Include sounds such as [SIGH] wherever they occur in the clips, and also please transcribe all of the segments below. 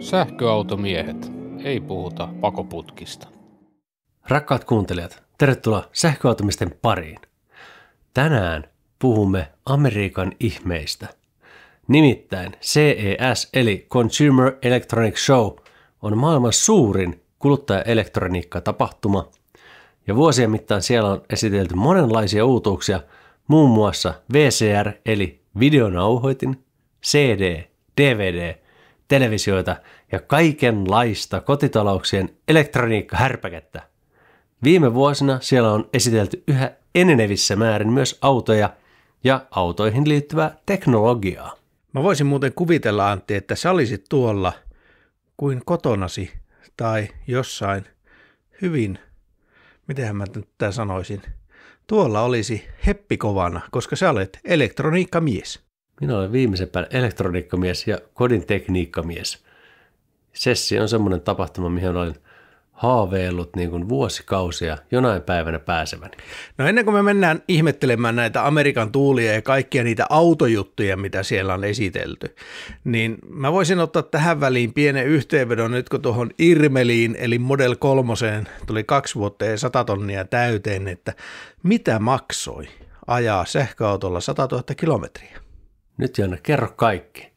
Sähköautomiehet. Ei puhuta pakoputkista. Rakkaat kuuntelijat, tervetuloa sähköautomisten pariin. Tänään puhumme Amerikan ihmeistä. Nimittäin CES eli Consumer Electronics Show on maailman suurin tapahtuma ja vuosien mittaan siellä on esitelty monenlaisia uutuuksia, muun muassa VCR eli videonauhoitin, CD DVD, televisioita ja kaikenlaista kotitalouksien elektroniikkahärpäkettä. Viime vuosina siellä on esitelty yhä enenevissä määrin myös autoja ja autoihin liittyvää teknologiaa. Mä voisin muuten kuvitella, Antti, että sä olisit tuolla kuin kotonasi tai jossain hyvin, mitenhän mä nyt tämän sanoisin, tuolla olisi heppikovana, koska sä olet elektroniikkamies. Minä olen viimeisen päin elektroniikkamies ja kodin tekniikkamies. Sessi on semmoinen tapahtuma, mihin olen haaveillut niin kuin vuosikausia jonain päivänä pääseväni. No ennen kuin me mennään ihmettelemään näitä Amerikan tuulia ja kaikkia niitä autojuttuja, mitä siellä on esitelty, niin mä voisin ottaa tähän väliin pienen yhteenvedon nyt, kun tuohon Irmeliin eli Model 3 tuli kaksi vuotta ja 100 tonnia täyteen, että mitä maksoi ajaa sähköautolla 100 000 kilometriä? Nyt Jonna, kerro kaikki.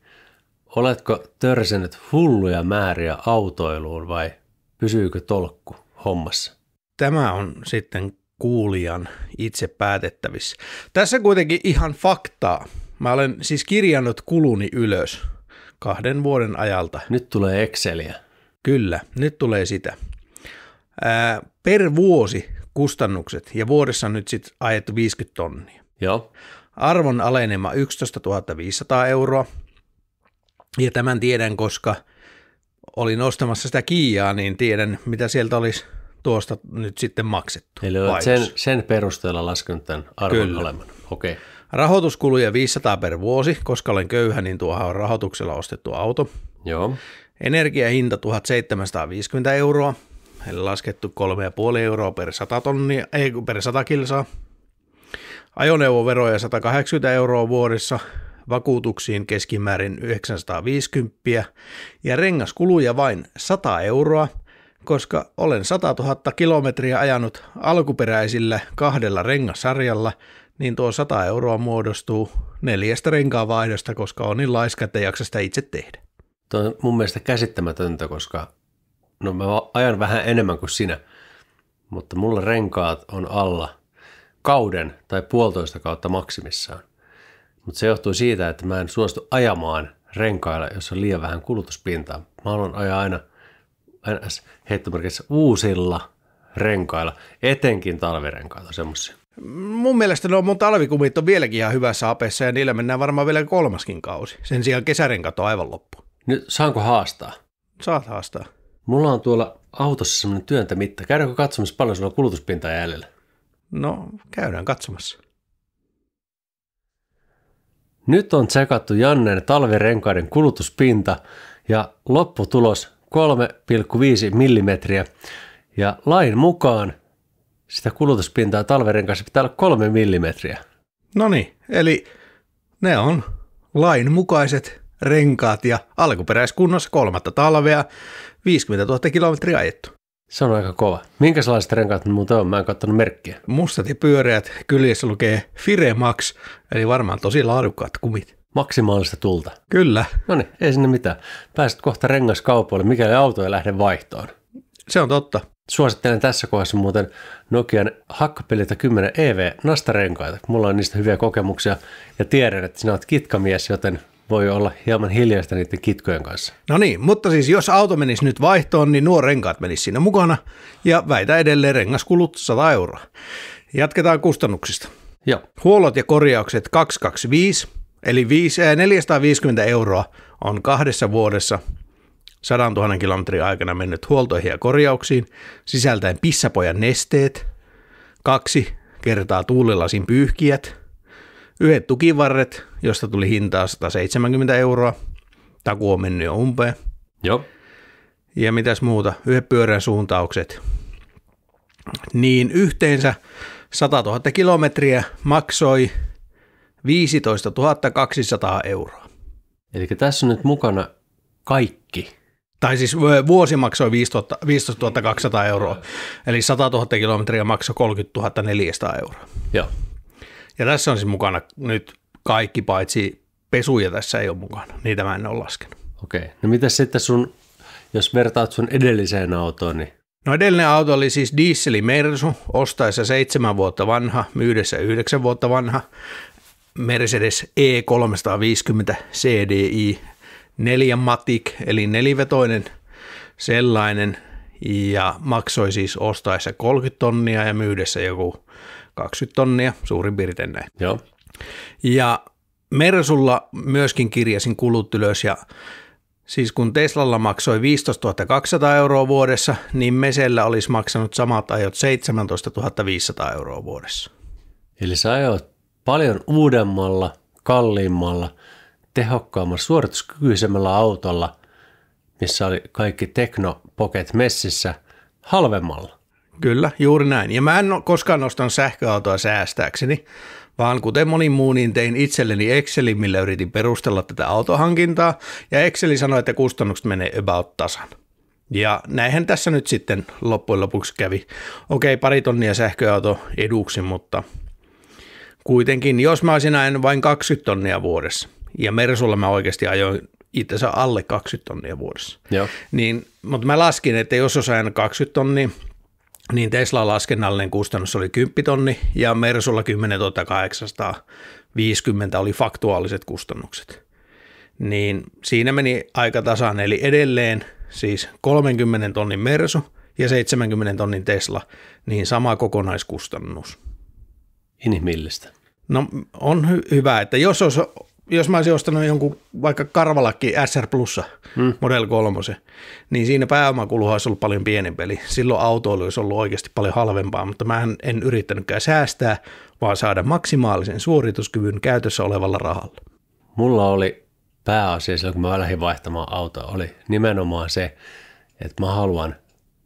Oletko törsänyt hulluja määriä autoiluun vai pysyykö tolkku hommassa? Tämä on sitten kuulijan itse päätettävissä. Tässä kuitenkin ihan faktaa. Mä olen siis kirjannut kuluni ylös kahden vuoden ajalta. Nyt tulee Exceliä. Kyllä, nyt tulee sitä. Ää, per vuosi kustannukset ja vuodessa nyt sitten ajettu 50 tonnia. Joo arvon alenema 11 500 euroa. Ja tämän tiedän, koska olin ostamassa sitä kiiaa, niin tiedän, mitä sieltä olisi tuosta nyt sitten maksettu. Eli olet sen, sen perusteella laskenut tämän arvon Kyllä. Okei. Okay. Rahoituskuluja 500 per vuosi, koska olen köyhä, niin tuohan on rahoituksella ostettu auto. Joo. Energiahinta 1750 euroa, eli laskettu 3,5 euroa per 100, tonnia, ei, per 100 kilsaa ajoneuvoveroja 180 euroa vuodessa, vakuutuksiin keskimäärin 950 ja rengaskuluja vain 100 euroa, koska olen 100 000 kilometriä ajanut alkuperäisillä kahdella rengasarjalla, niin tuo 100 euroa muodostuu neljästä vaihdosta, koska on niin laiska, että jaksa sitä itse tehdä. Tuo on mun mielestä käsittämätöntä, koska no mä ajan vähän enemmän kuin sinä, mutta mulla renkaat on alla – kauden tai puolitoista kautta maksimissaan. Mutta se johtuu siitä, että mä en suostu ajamaan renkailla, jos on liian vähän kulutuspintaa. Mä haluan ajaa aina NS heittomerkissä uusilla renkailla, etenkin talvirenkailla semmoisia. Mun mielestä no mun talvikumit on vieläkin ihan hyvässä apessa ja niillä mennään varmaan vielä kolmaskin kausi. Sen sijaan kesärenkaat on aivan loppu. Nyt saanko haastaa? Saat haastaa. Mulla on tuolla autossa semmoinen työntämitta. Käydäänkö katsomassa paljon sulla kulutuspintaa jäljellä? No, käydään katsomassa. Nyt on tsekattu Jannen talvirenkaiden kulutuspinta ja lopputulos 3,5 millimetriä. Ja lain mukaan sitä kulutuspintaa talvirenkaissa pitää olla 3 millimetriä. No niin, eli ne on lain mukaiset renkaat ja alkuperäiskunnossa kolmatta talvea 50 000 kilometriä ajettu. Se on aika kova. Minkälaiset renkaat muuta on? Mä en katsonut merkkiä. Mustat ja pyöreät. Kyljessä lukee Firemax, eli varmaan tosi laadukkaat kumit. Maksimaalista tulta. Kyllä. No niin, ei sinne mitään. Pääset kohta rengaskaupoille, mikäli auto ei lähde vaihtoon. Se on totta. Suosittelen tässä kohdassa muuten Nokian hakkapeliltä 10 EV nastarenkaita. Mulla on niistä hyviä kokemuksia ja tiedän, että sinä olet kitkamies, joten voi olla hieman hiljaista niiden kitkojen kanssa. No niin, mutta siis jos auto menisi nyt vaihtoon, niin nuo renkaat menisi siinä mukana ja väitä edelleen rengaskulut 100 euroa. Jatketaan kustannuksista. Joo. Huollot ja korjaukset 225, eli 5, 450 eh, euroa on kahdessa vuodessa 100 000 kilometrin aikana mennyt huoltoihin ja korjauksiin, sisältäen pissapojan nesteet, kaksi kertaa tuulilasin pyyhkiät. Yhdet tukivarret, josta tuli hintaa 170 euroa. Taku on mennyt jo umpeen. Joo. Ja mitäs muuta? Yhdet pyörän suuntaukset. Niin yhteensä 100 000 kilometriä maksoi 15 200 euroa. Eli tässä on nyt mukana kaikki. Tai siis vuosi maksoi 15 200 euroa, eli 100 000 kilometriä maksoi 30 400 euroa. Joo. Ja tässä on siis mukana nyt kaikki paitsi pesuja tässä ei ole mukana. Niitä mä en ole laskenut. Okei. No mitä sitten sun, jos vertaat sun edelliseen autoon, niin No edellinen auto oli siis dieseli Mersu, ostaessa seitsemän vuotta vanha, myydessä yhdeksän vuotta vanha, Mercedes E350 CDI 4 Matic, eli nelivetoinen sellainen, ja maksoi siis ostaessa 30 tonnia ja myydessä joku 20 tonnia suurin piirtein näin. Joo. Ja Mersulla myöskin kirjasin kulut ylös ja siis kun Teslalla maksoi 15 200 euroa vuodessa, niin Mesellä olisi maksanut samat ajot 17 500 euroa vuodessa. Eli sä ajoit paljon uudemmalla, kalliimmalla, tehokkaammalla, suorituskykyisemmällä autolla, missä oli kaikki teknopoket Pocket messissä halvemmalla. Kyllä, juuri näin. Ja mä en koskaan nostan sähköautoa säästääkseni, vaan kuten moni muu, niin tein itselleni Excelin, millä yritin perustella tätä autohankintaa, ja Exceli sanoi, että kustannukset menee about tasan. Ja näinhän tässä nyt sitten loppujen lopuksi kävi. Okei, pari tonnia sähköauto eduksi, mutta kuitenkin, jos mä olisin näin vain 20 tonnia vuodessa, ja Mersulla mä oikeasti ajoin asiassa alle 20 tonnia vuodessa, Joo. niin, mutta mä laskin, että jos osaan 20 tonnia, niin Tesla laskennallinen kustannus oli 10 tonni ja Mersulla 10 850 oli faktuaaliset kustannukset. Niin siinä meni aika tasan, eli edelleen siis 30 tonnin Mersu ja 70 tonnin Tesla, niin sama kokonaiskustannus. Inhimillistä. No on hy- hyvä, että jos olisi jos mä olisin ostanut jonkun vaikka Karvalakki SR Plussa hmm. Model 3, niin siinä pääomakuluhan olisi ollut paljon pienempi. Eli silloin auto olisi ollut oikeasti paljon halvempaa, mutta mä en yrittänytkään säästää, vaan saada maksimaalisen suorituskyvyn käytössä olevalla rahalla. Mulla oli pääasia silloin, kun mä lähdin vaihtamaan autoa, oli nimenomaan se, että mä haluan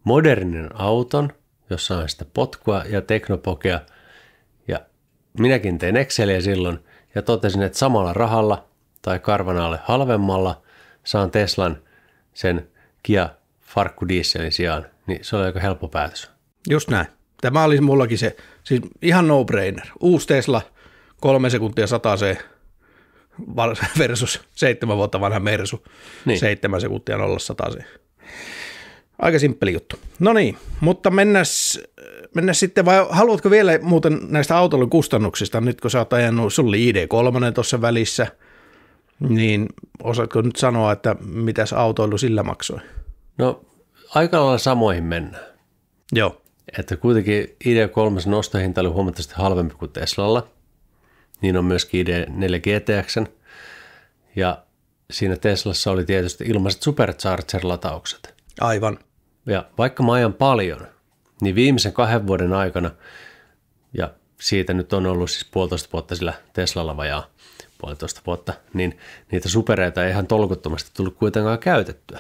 modernin auton, jossa on sitä potkua ja teknopokea. Ja minäkin tein Exceliä silloin, ja totesin, että samalla rahalla tai karvanaalle halvemmalla saan Teslan sen Kia dieselin sijaan, niin se oli aika helppo päätös. Just näin. Tämä oli mullakin se, siis ihan no-brainer. Uusi Tesla, kolme sekuntia se [LAUGHS] versus seitsemän vuotta vanha Mersu, niin. seitsemän sekuntia nolla sataseen. Aika simppeli juttu. No niin, mutta mennään mennä sitten, vai haluatko vielä muuten näistä autoilun kustannuksista, nyt kun sä oot ajanut, sun oli ID3 tuossa välissä, niin osaatko nyt sanoa, että mitäs autoilu sillä maksoi? No aika lailla samoihin mennään. Joo. Että kuitenkin ID3 nostohinta oli huomattavasti halvempi kuin Teslalla, niin on myöskin ID4 GTX. Ja siinä Teslassa oli tietysti ilmaiset supercharger-lataukset. Aivan. Ja vaikka mä ajan paljon, niin viimeisen kahden vuoden aikana, ja siitä nyt on ollut siis puolitoista vuotta sillä Teslalla vajaa puolitoista vuotta, niin niitä supereita ei ihan tolkuttomasti tullut kuitenkaan käytettyä.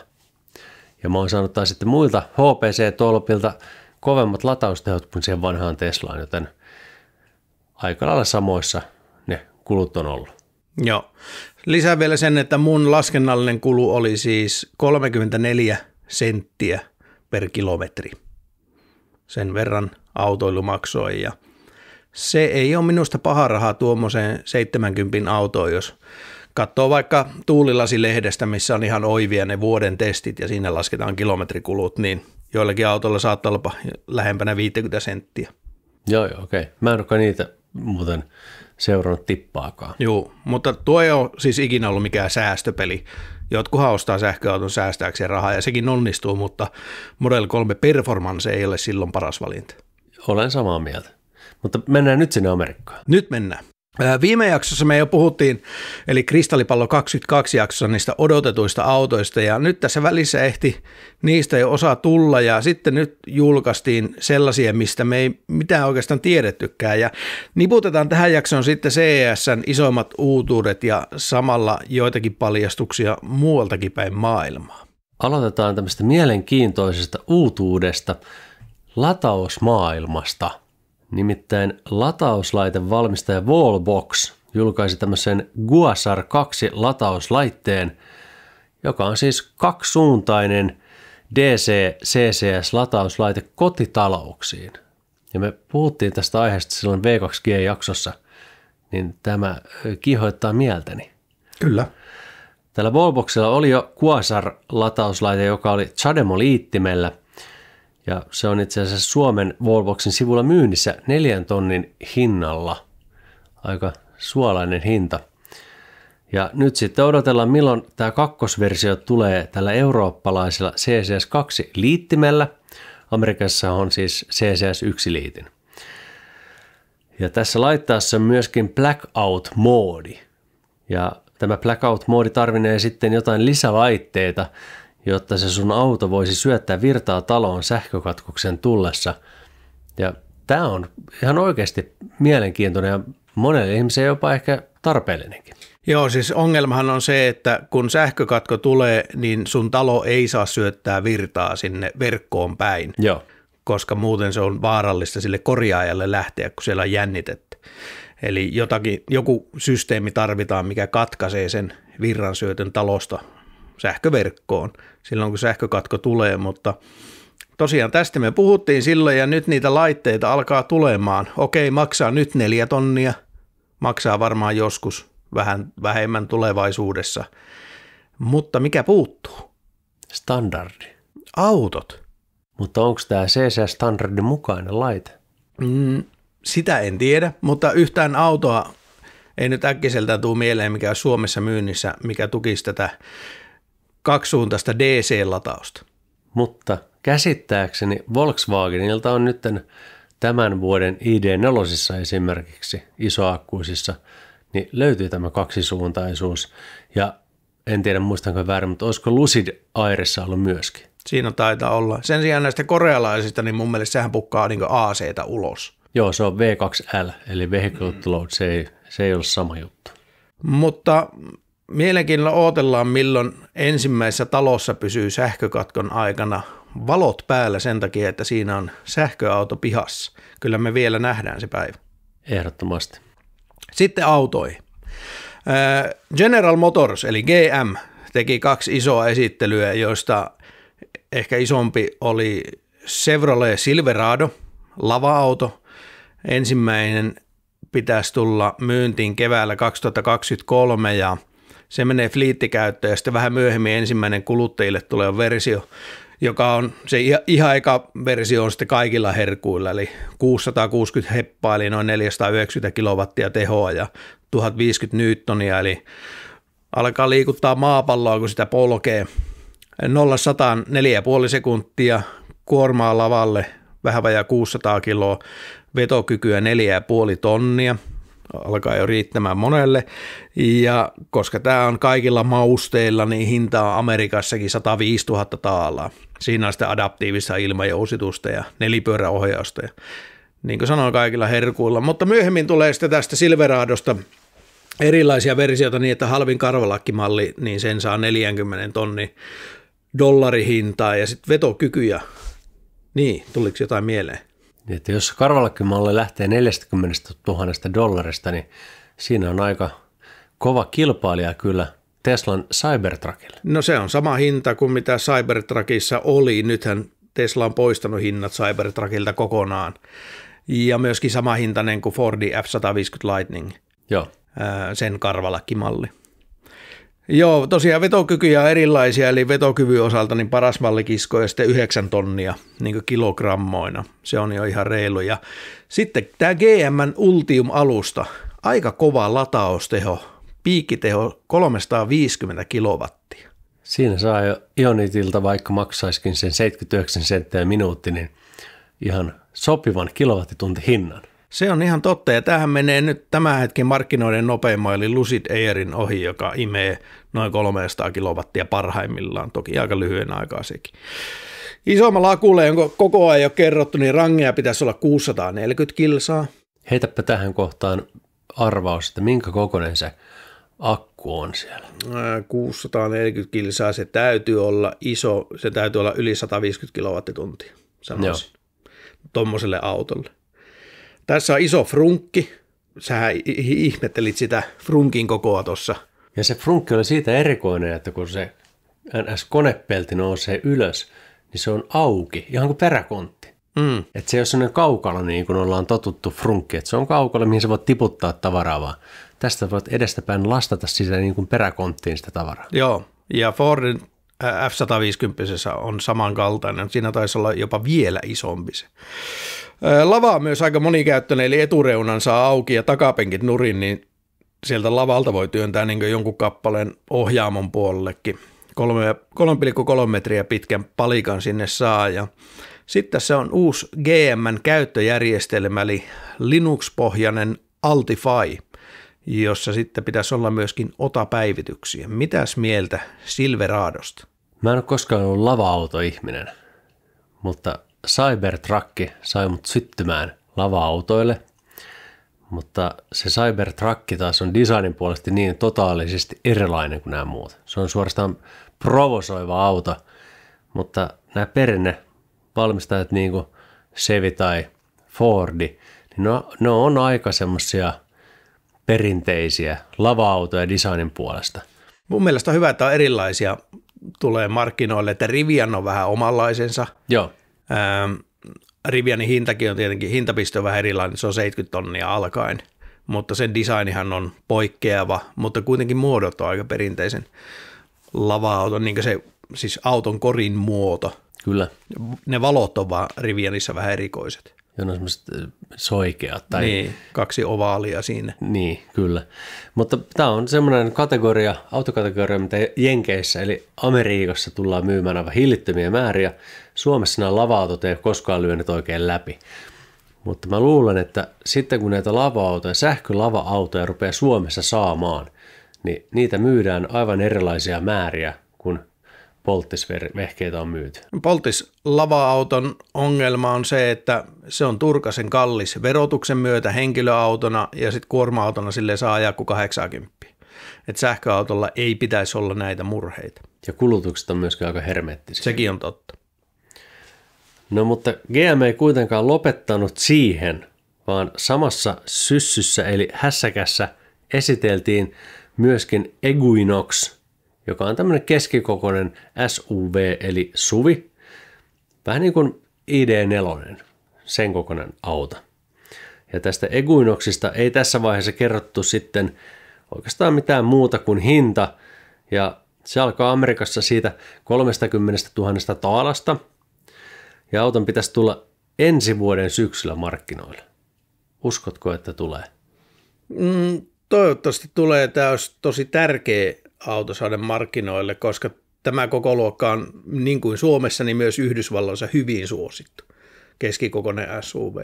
Ja mä oon saanut taas sitten muilta HPC-tolpilta kovemmat lataustehot kuin siihen vanhaan Teslaan, joten aika lailla samoissa ne kulut on ollut. Joo. Lisää vielä sen, että mun laskennallinen kulu oli siis 34 senttiä per kilometri. Sen verran autoilu maksoi ja se ei ole minusta paha raha tuommoiseen 70 autoon, jos katsoo vaikka tuulilasilehdestä, missä on ihan oivia ne vuoden testit ja siinä lasketaan kilometrikulut, niin joillakin autolla saattaa olla lähempänä 50 senttiä. Joo, joo, okei. Okay. Mä en niitä muuten seurannut tippaakaan. Joo, mutta tuo ei ole siis ikinä ollut mikään säästöpeli. Jotkuhan ostaa sähköauton säästääkseen rahaa ja sekin onnistuu, mutta Model 3 Performance ei ole silloin paras valinta. Olen samaa mieltä. Mutta mennään nyt sinne Amerikkaan. Nyt mennään. Viime jaksossa me jo puhuttiin, eli kristallipallo 22 jaksossa niistä odotetuista autoista ja nyt tässä välissä ehti niistä jo osa tulla ja sitten nyt julkaistiin sellaisia, mistä me ei mitään oikeastaan tiedettykään ja niputetaan tähän jaksoon sitten CESn isommat uutuudet ja samalla joitakin paljastuksia muualtakin päin maailmaa. Aloitetaan tämmöistä mielenkiintoisesta uutuudesta, latausmaailmasta – Nimittäin latauslaite valmistaja Wallbox julkaisi tämmöisen Guasar 2 latauslaitteen, joka on siis kaksisuuntainen DC-CCS-latauslaite kotitalouksiin. Ja me puhuttiin tästä aiheesta silloin V2G-jaksossa, niin tämä kihoittaa mieltäni. Kyllä. Tällä Wallboxilla oli jo Quasar-latauslaite, joka oli Chademo-liittimellä – ja se on itse asiassa Suomen Wallboxin sivulla myynnissä neljän tonnin hinnalla. Aika suolainen hinta. Ja nyt sitten odotellaan, milloin tämä kakkosversio tulee tällä eurooppalaisella CCS2-liittimellä. Amerikassa on siis CCS1-liitin. Ja tässä laittaessa on myöskin blackout-moodi. Ja tämä blackout-moodi tarvinee sitten jotain lisälaitteita, jotta se sun auto voisi syöttää virtaa taloon sähkökatkoksen tullessa. Ja tämä on ihan oikeasti mielenkiintoinen ja monelle ihmiselle jopa ehkä tarpeellinenkin. Joo, siis ongelmahan on se, että kun sähkökatko tulee, niin sun talo ei saa syöttää virtaa sinne verkkoon päin. Joo. Koska muuten se on vaarallista sille korjaajalle lähteä, kun siellä on jännitettä. Eli jotakin, joku systeemi tarvitaan, mikä katkaisee sen virran syötön talosta sähköverkkoon silloin, kun sähkökatko tulee, mutta tosiaan tästä me puhuttiin silloin ja nyt niitä laitteita alkaa tulemaan. Okei, maksaa nyt neljä tonnia, maksaa varmaan joskus vähän vähemmän tulevaisuudessa, mutta mikä puuttuu? Standardi. Autot. Mutta onko tämä CC-standardin mukainen laite? Mm, sitä en tiedä, mutta yhtään autoa ei nyt äkkiseltä tule mieleen, mikä on Suomessa myynnissä, mikä tukisi tätä kaksisuuntaista DC-latausta. Mutta käsittääkseni Volkswagenilta on nyt tämän vuoden ID4 esimerkiksi isoakkuisissa, niin löytyy tämä kaksisuuntaisuus. Ja en tiedä muistanko väärin, mutta olisiko Lucid Airissa ollut myöskin? Siinä taitaa olla. Sen sijaan näistä korealaisista, niin mun mielestä sehän pukkaa niin ac ulos. Joo, se on V2L, eli Vehicle mm. Load, se ei, se ei ole sama juttu. Mutta Mielenkiinnolla odotellaan, milloin ensimmäisessä talossa pysyy sähkökatkon aikana valot päällä sen takia, että siinä on sähköauto pihassa. Kyllä me vielä nähdään se päivä. Ehdottomasti. Sitten autoi. Äh, General Motors eli GM teki kaksi isoa esittelyä, joista ehkä isompi oli Chevrolet Silverado, lava-auto. Ensimmäinen pitäisi tulla myyntiin keväällä 2023 ja – se menee fliittikäyttöön ja sitten vähän myöhemmin ensimmäinen kuluttajille tulee versio, joka on, se ihan eka versio on sitten kaikilla herkuilla, eli 660 heppaa, eli noin 490 kilowattia tehoa ja 1050 newtonia, eli alkaa liikuttaa maapalloa, kun sitä polkee. 0 sekuntia, kuormaa lavalle vähän vajaa 600 kiloa, vetokykyä 4,5 tonnia – alkaa jo riittämään monelle. Ja koska tämä on kaikilla mausteilla, niin hinta on Amerikassakin 105 000 taalaa. Siinä on sitten adaptiivista ilmajousitusta ja nelipyöräohjausta ja niin kuin sanoin, kaikilla herkuilla. Mutta myöhemmin tulee sitten tästä Silveradosta erilaisia versioita niin, että halvin karvalakkimalli, niin sen saa 40 tonni dollarihintaa ja sitten vetokykyjä. Niin, tuliko jotain mieleen? Että jos karvalakki lähtee 40 000 dollarista, niin siinä on aika kova kilpailija kyllä Teslan Cybertruckille. No se on sama hinta kuin mitä Cybertruckissa oli. Nythän Tesla on poistanut hinnat Cybertruckilta kokonaan. Ja myöskin sama hintainen kuin Fordi F-150 Lightning. Joo. Sen karvalakkimalli. Joo, tosiaan vetokykyjä on erilaisia, eli vetokyvyn osalta niin paras ja sitten 9 tonnia niin kilogrammoina. Se on jo ihan reilu. Ja sitten tämä GM Ultium-alusta, aika kova latausteho, piikkiteho 350 kilowattia. Siinä saa jo Ionitilta, vaikka maksaisikin sen 79 senttiä minuutti, niin ihan sopivan kilowattitunti hinnan. Se on ihan totta ja tähän menee nyt tämän hetken markkinoiden nopeimman eli Lucid Airin ohi, joka imee noin 300 kilowattia parhaimmillaan, toki aika lyhyen aikaa sekin. Isommalla akulla, jonka koko ajan jo kerrottu, niin rangea pitäisi olla 640 kilsaa. Heitäpä tähän kohtaan arvaus, että minkä kokoinen se akku on siellä? 640 äh, kilsaa, se täytyy olla iso, se täytyy olla yli 150 kilowattituntia, sanoisin, tuommoiselle autolle. Tässä on iso frunkki. Sähän ihmettelit sitä frunkin kokoa tuossa. Ja se frunkki oli siitä erikoinen, että kun se NS-konepelti nousee ylös, niin se on auki, ihan kuin peräkontti. Mm. Että se ei ole sellainen kaukalo, niin kuin ollaan totuttu frunkki, että se on kaukalo, mihin sä voit tiputtaa tavaraa vaan. Tästä voit edestäpäin lastata sitä niin kuin peräkonttiin sitä tavaraa. Joo, ja Fordin äh, F-150 on samankaltainen. Siinä taisi olla jopa vielä isompi se. Lavaa myös aika monikäyttöinen, eli etureunan saa auki ja takapenkit nurin, niin sieltä lavalta voi työntää niin jonkun kappaleen ohjaamon puolellekin. 3,3 metriä pitkän palikan sinne saa ja sitten tässä on uusi GMn käyttöjärjestelmä eli Linux-pohjainen Altify, jossa sitten pitäisi olla myöskin otapäivityksiä. Mitäs mieltä Silveradosta? Mä en ole koskaan ollut lava-autoihminen, mutta Cybertruck sai mut syttymään lava-autoille, mutta se Cybertruck taas on designin puolesta niin totaalisesti erilainen kuin nämä muut. Se on suorastaan provosoiva auto, mutta nämä perinne valmistajat niin kuin Chevy tai Fordi, niin ne on, ne on aika semmoisia perinteisiä lava-autoja designin puolesta. Mun mielestä on hyvä, että on erilaisia tulee markkinoille, että Rivian on vähän omanlaisensa. Joo. Ähm, Rivianin hintakin on tietenkin, hintapiste on vähän erilainen, niin se on 70 tonnia alkaen, mutta sen designihan on poikkeava, mutta kuitenkin muodot on aika perinteisen lava-auton, niin se siis auton korin muoto. Kyllä. Ne valot on vaan Rivianissa vähän erikoiset on semmoiset soikeat. Tai... Niin, kaksi ovaalia siinä. Niin, kyllä. Mutta tämä on semmoinen kategoria, autokategoria, mitä Jenkeissä, eli Amerikassa tullaan myymään aivan hillittömiä määriä. Suomessa nämä lava-autot ei ole koskaan lyönyt oikein läpi. Mutta mä luulen, että sitten kun näitä lava-autoja, sähkölava-autoja rupeaa Suomessa saamaan, niin niitä myydään aivan erilaisia määriä kuin polttisvehkeitä on myyty? Polttislava-auton ongelma on se, että se on turkasen kallis verotuksen myötä henkilöautona ja sitten kuorma-autona sille saa ajaa kuin 80. Et sähköautolla ei pitäisi olla näitä murheita. Ja kulutukset on myöskin aika hermettisiä. Sekin on totta. No mutta GM ei kuitenkaan lopettanut siihen, vaan samassa syssyssä eli hässäkässä esiteltiin myöskin Eguinox joka on tämmöinen keskikokoinen SUV eli SUVI. Vähän niin kuin ID4, sen kokoinen auto. Ja tästä eguinoksista ei tässä vaiheessa kerrottu sitten oikeastaan mitään muuta kuin hinta. Ja se alkaa Amerikassa siitä 30 000 taalasta. Ja auton pitäisi tulla ensi vuoden syksyllä markkinoille. Uskotko, että tulee? Mm, toivottavasti tulee. Tämä olisi tosi tärkeä autosauden markkinoille, koska tämä koko luokka on niin kuin Suomessa, niin myös Yhdysvalloissa hyvin suosittu keskikokoinen SUV.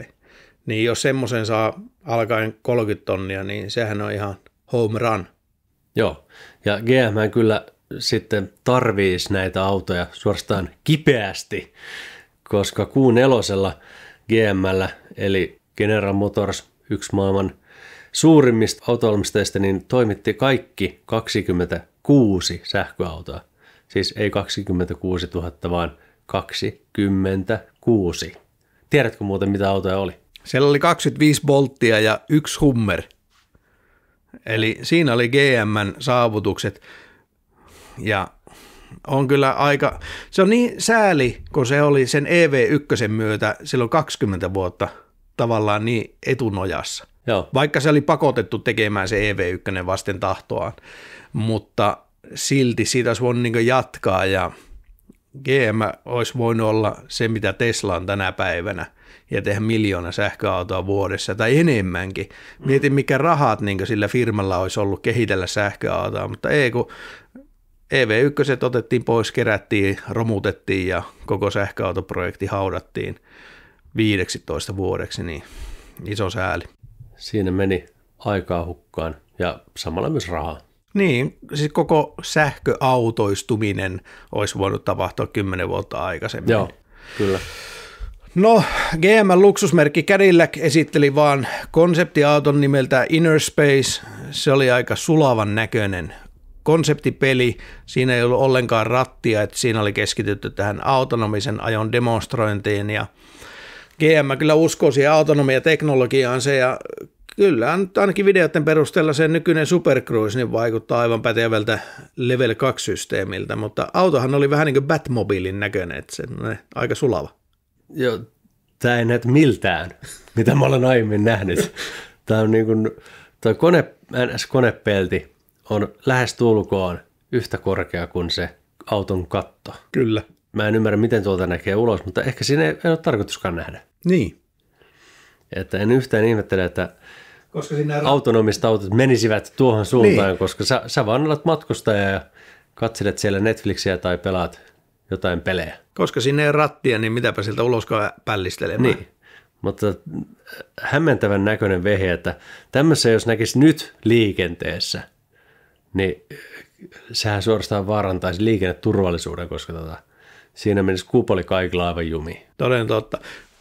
Niin jos semmoisen saa alkaen 30 tonnia, niin sehän on ihan home run. Joo, ja GM kyllä sitten tarviisi näitä autoja suorastaan kipeästi, koska kuun 4 GMllä, eli General Motors, yksi maailman suurimmista autoomistajista niin toimitti kaikki 26 sähköautoa. Siis ei 26 000, vaan 26. Tiedätkö muuten, mitä autoja oli? Siellä oli 25 volttia ja yksi Hummer. Eli siinä oli GMn saavutukset. Ja on kyllä aika, se on niin sääli, kun se oli sen EV1 myötä silloin 20 vuotta tavallaan niin etunojassa. Joo. Vaikka se oli pakotettu tekemään se EV1 vasten tahtoaan, mutta silti siitä olisi voinut niin jatkaa ja GM olisi voinut olla se, mitä Tesla on tänä päivänä ja tehdä miljoona sähköautoa vuodessa tai enemmänkin. Mietin, mm. mikä rahat niin sillä firmalla olisi ollut kehitellä sähköautoa, mutta ei kun EV1 otettiin pois, kerättiin, romutettiin ja koko sähköautoprojekti haudattiin 15 vuodeksi, niin iso sääli siinä meni aikaa hukkaan ja samalla myös rahaa. Niin, siis koko sähköautoistuminen olisi voinut tapahtua kymmenen vuotta aikaisemmin. Joo, kyllä. No, GM-luksusmerkki Cadillac esitteli vaan konseptiauton nimeltä Inner Space. Se oli aika sulavan näköinen konseptipeli. Siinä ei ollut ollenkaan rattia, että siinä oli keskitytty tähän autonomisen ajon demonstrointiin ja – GM kyllä uskoo siihen se ja kyllä nyt ainakin videoiden perusteella se nykyinen Super Cruise niin vaikuttaa aivan pätevältä level 2-systeemiltä, mutta autohan oli vähän niin kuin Batmobilin näköinen, että se on aika sulava. Joo, tämä ei näytä miltään, [LAUGHS] mitä mä olen aiemmin nähnyt. Tämä on niin kuin, toi kone, NS-konepelti on lähes tulkoon yhtä korkea kuin se auton katto. Kyllä. Mä en ymmärrä, miten tuolta näkee ulos, mutta ehkä siinä ei, ei ole tarkoituskaan nähdä. Niin. Että en yhtään ihmettele, että koska siinä ra- autonomiset autot menisivät tuohon suuntaan, niin. koska sä, sä vaan olet matkustaja ja katselet siellä Netflixiä tai pelaat jotain pelejä. Koska sinne ei rattia, niin mitäpä sieltä uloskaan pällistelemään. Niin. Mutta äh, hämmentävän näköinen vehe, että tämmöisessä jos näkisi nyt liikenteessä, niin äh, sehän suorastaan vaarantaisi liikenneturvallisuuden, koska tota, siinä mennessä kuupoli kaikilla aivan jumi. Toden totta.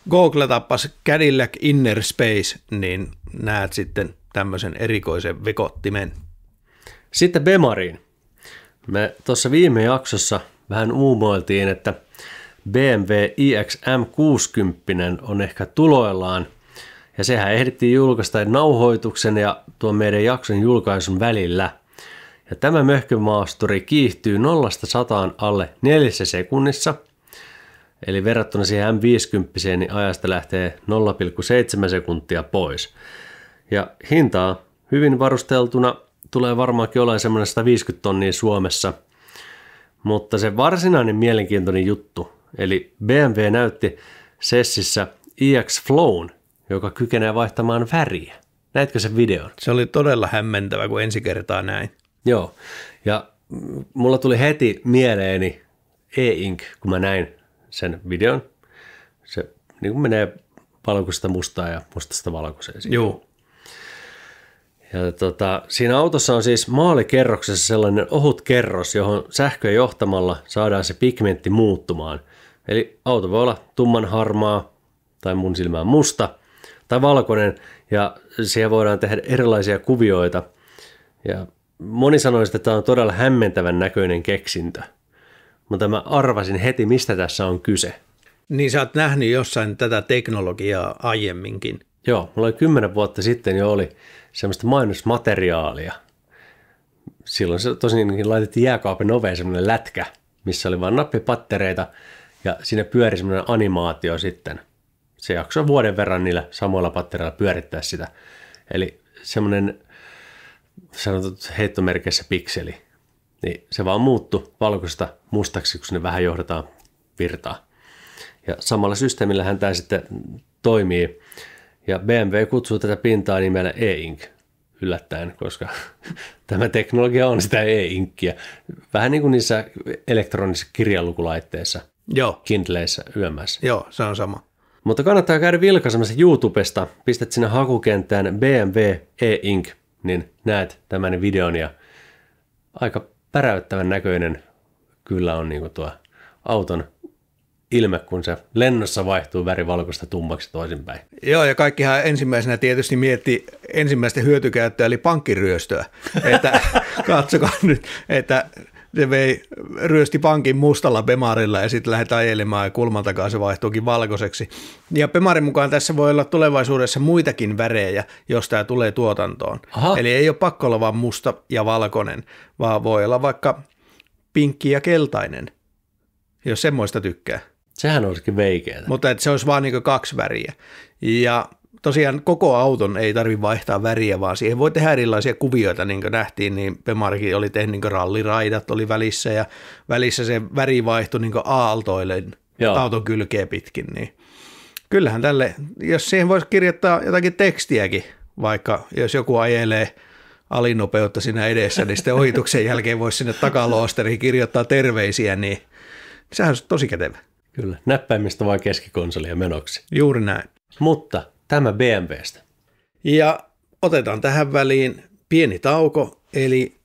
Google tappasi Cadillac Inner Space, niin näet sitten tämmöisen erikoisen vekottimen. Sitten Bemariin. Me tuossa viime jaksossa vähän uumoiltiin, että BMW iX M60 on ehkä tuloillaan. Ja sehän ehdittiin julkaista nauhoituksen ja tuon meidän jakson julkaisun välillä – ja tämä möhkömaasturi kiihtyy 0 sataan alle neljässä sekunnissa. Eli verrattuna siihen M50, niin ajasta lähtee 0,7 sekuntia pois. Ja hintaa hyvin varusteltuna tulee varmaankin olemaan semmoinen 150 tonnia Suomessa. Mutta se varsinainen mielenkiintoinen juttu, eli BMW näytti sessissä iX Flown, joka kykenee vaihtamaan väriä. Näitkö sen videon? Se oli todella hämmentävä, kun ensi kertaa näin. Joo, ja mulla tuli heti mieleeni e-ink, kun mä näin sen videon. Se niin kuin menee valkoisesta mustaa ja mustasta valkoiseen. Siitä. Joo. Ja tota, siinä autossa on siis maalikerroksessa sellainen ohut kerros, johon sähköä johtamalla saadaan se pigmentti muuttumaan. Eli auto voi olla tumman harmaa tai mun silmään musta tai valkoinen ja siihen voidaan tehdä erilaisia kuvioita. Ja moni sanoi, että tämä on todella hämmentävän näköinen keksintö, mutta mä arvasin heti, mistä tässä on kyse. Niin sä oot nähnyt jossain tätä teknologiaa aiemminkin. Joo, mulla oli kymmenen vuotta sitten jo oli semmoista mainosmateriaalia. Silloin se tosiaankin niin laitettiin jääkaapin oveen semmoinen lätkä, missä oli vain nappipattereita ja siinä pyöri semmoinen animaatio sitten. Se jaksoi vuoden verran niillä samoilla pattereilla pyörittää sitä. Eli semmoinen sanotut heittomerkeissä pikseli, niin se vaan muuttu valkoisesta mustaksi, kun ne vähän johdetaan virtaa. Ja samalla systeemillähän tämä sitten toimii. Ja BMW kutsuu tätä pintaa nimellä e-ink yllättäen, koska [LAUGHS] tämä teknologia on sitä e-inkkiä. Vähän niin kuin niissä elektronisissa kirjalukulaitteissa, Joo. Kindleissä, YMS. Joo, se on sama. Mutta kannattaa käydä vilkaisemassa YouTubesta. Pistät sinne hakukenttään BMW e-ink niin näet tämän videon ja aika päräyttävän näköinen kyllä on niin tuo auton ilme, kun se lennossa vaihtuu värivalkoista tummaksi toisinpäin. Joo, ja kaikkihan ensimmäisenä tietysti mietti ensimmäistä hyötykäyttöä, eli pankkiryöstöä. että [LAUGHS] katsokaa nyt, että se vei, ryösti pankin mustalla Pemarilla ja sitten lähdet ajelemaan ja kulman takaa se vaihtuukin valkoiseksi. Ja Pemarin mukaan tässä voi olla tulevaisuudessa muitakin värejä, jos tämä tulee tuotantoon. Aha. Eli ei ole pakko olla vaan musta ja valkoinen, vaan voi olla vaikka pinkki ja keltainen, jos semmoista tykkää. Sehän olisikin veikeää. Mutta että se olisi vaan niin kaksi väriä. Ja tosiaan koko auton ei tarvi vaihtaa väriä, vaan siihen voi tehdä erilaisia kuvioita, niin kuin nähtiin, niin Pemarki oli tehnyt niin ralliraidat oli välissä ja välissä se väri vaihtui niin aaltoille Joo. auton kylkeä pitkin, niin kyllähän tälle, jos siihen voisi kirjoittaa jotakin tekstiäkin, vaikka jos joku ajelee alinopeutta siinä edessä, niin sitten ohituksen jälkeen voisi sinne takaloosteriin kirjoittaa terveisiä, niin sehän on tosi kätevä. Kyllä, näppäimistä vaan keskikonsolia menoksi. Juuri näin. Mutta Tämä BMWstä. Ja otetaan tähän väliin pieni tauko, eli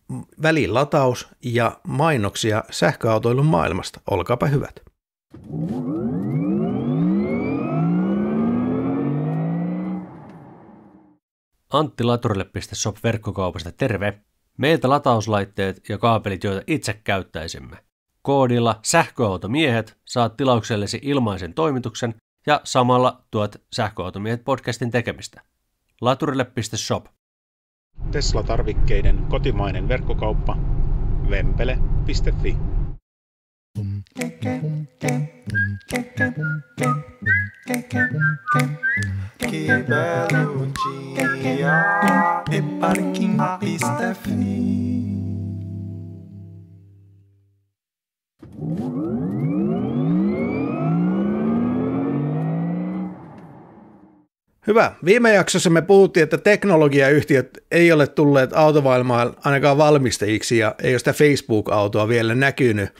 välilataus ja mainoksia sähköautoilun maailmasta. Olkaapa hyvät. Laturille.shop verkkokaupasta terve! Meiltä latauslaitteet ja kaapelit, joita itse käyttäisimme. Koodilla sähköautomiehet saat tilauksellesi ilmaisen toimituksen ja samalla tuot sähköautomiehet podcastin tekemistä. Laturille.shop Tesla-tarvikkeiden kotimainen verkkokauppa vempele.fi Que Hyvä. Viime jaksossa me puhuttiin, että teknologiayhtiöt ei ole tulleet autovaailmaan ainakaan valmistajiksi ja ei ole sitä Facebook-autoa vielä näkynyt.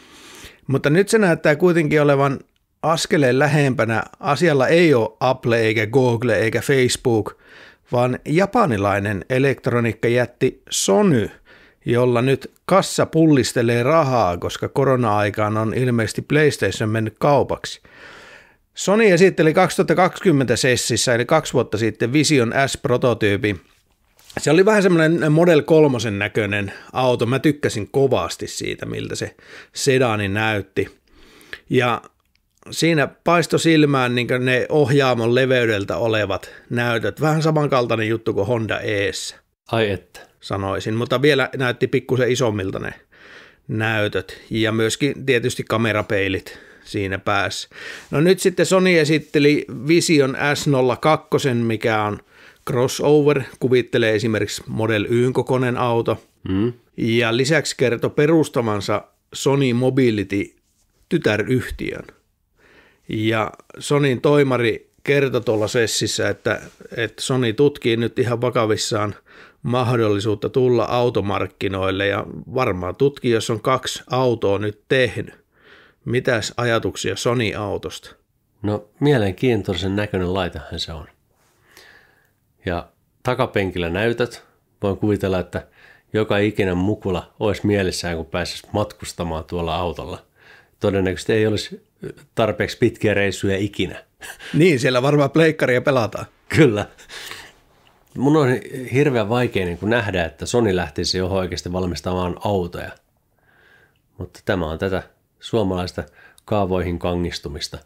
Mutta nyt se näyttää kuitenkin olevan askeleen lähempänä. Asialla ei ole Apple eikä Google eikä Facebook, vaan japanilainen elektroniikkajätti Sony, jolla nyt kassa pullistelee rahaa, koska korona-aikaan on ilmeisesti PlayStation mennyt kaupaksi – Sony esitteli 2020 sessissä, eli kaksi vuotta sitten, Vision S-prototyypi. Se oli vähän semmoinen Model 3 näköinen auto. Mä tykkäsin kovasti siitä, miltä se sedani näytti. Ja siinä paisto silmään niin ne ohjaamon leveydeltä olevat näytöt. Vähän samankaltainen juttu kuin Honda Eessä. Ai että. Sanoisin, mutta vielä näytti pikkusen isommilta ne näytöt. Ja myöskin tietysti kamerapeilit siinä päässä. No nyt sitten Sony esitteli Vision S02, mikä on crossover, kuvittelee esimerkiksi Model Yn kokoinen auto. Mm. Ja lisäksi kertoi perustamansa Sony Mobility tytäryhtiön. Ja Sonin toimari kertoi tuolla sessissä, että, että Sony tutkii nyt ihan vakavissaan mahdollisuutta tulla automarkkinoille ja varmaan tutkii, jos on kaksi autoa nyt tehnyt Mitäs ajatuksia Sony-autosta? No mielenkiintoisen näköinen laitehan se on. Ja takapenkillä näytät. Voin kuvitella, että joka ikinen mukula olisi mielessään, kun pääsisi matkustamaan tuolla autolla. Todennäköisesti ei olisi tarpeeksi pitkiä reissuja ikinä. Niin, siellä varmaan pleikkaria pelataan. Kyllä. Mun on hirveän vaikea niin kuin nähdä, että Sony lähtisi jo oikeasti valmistamaan autoja. Mutta tämä on tätä suomalaista kaavoihin kangistumista.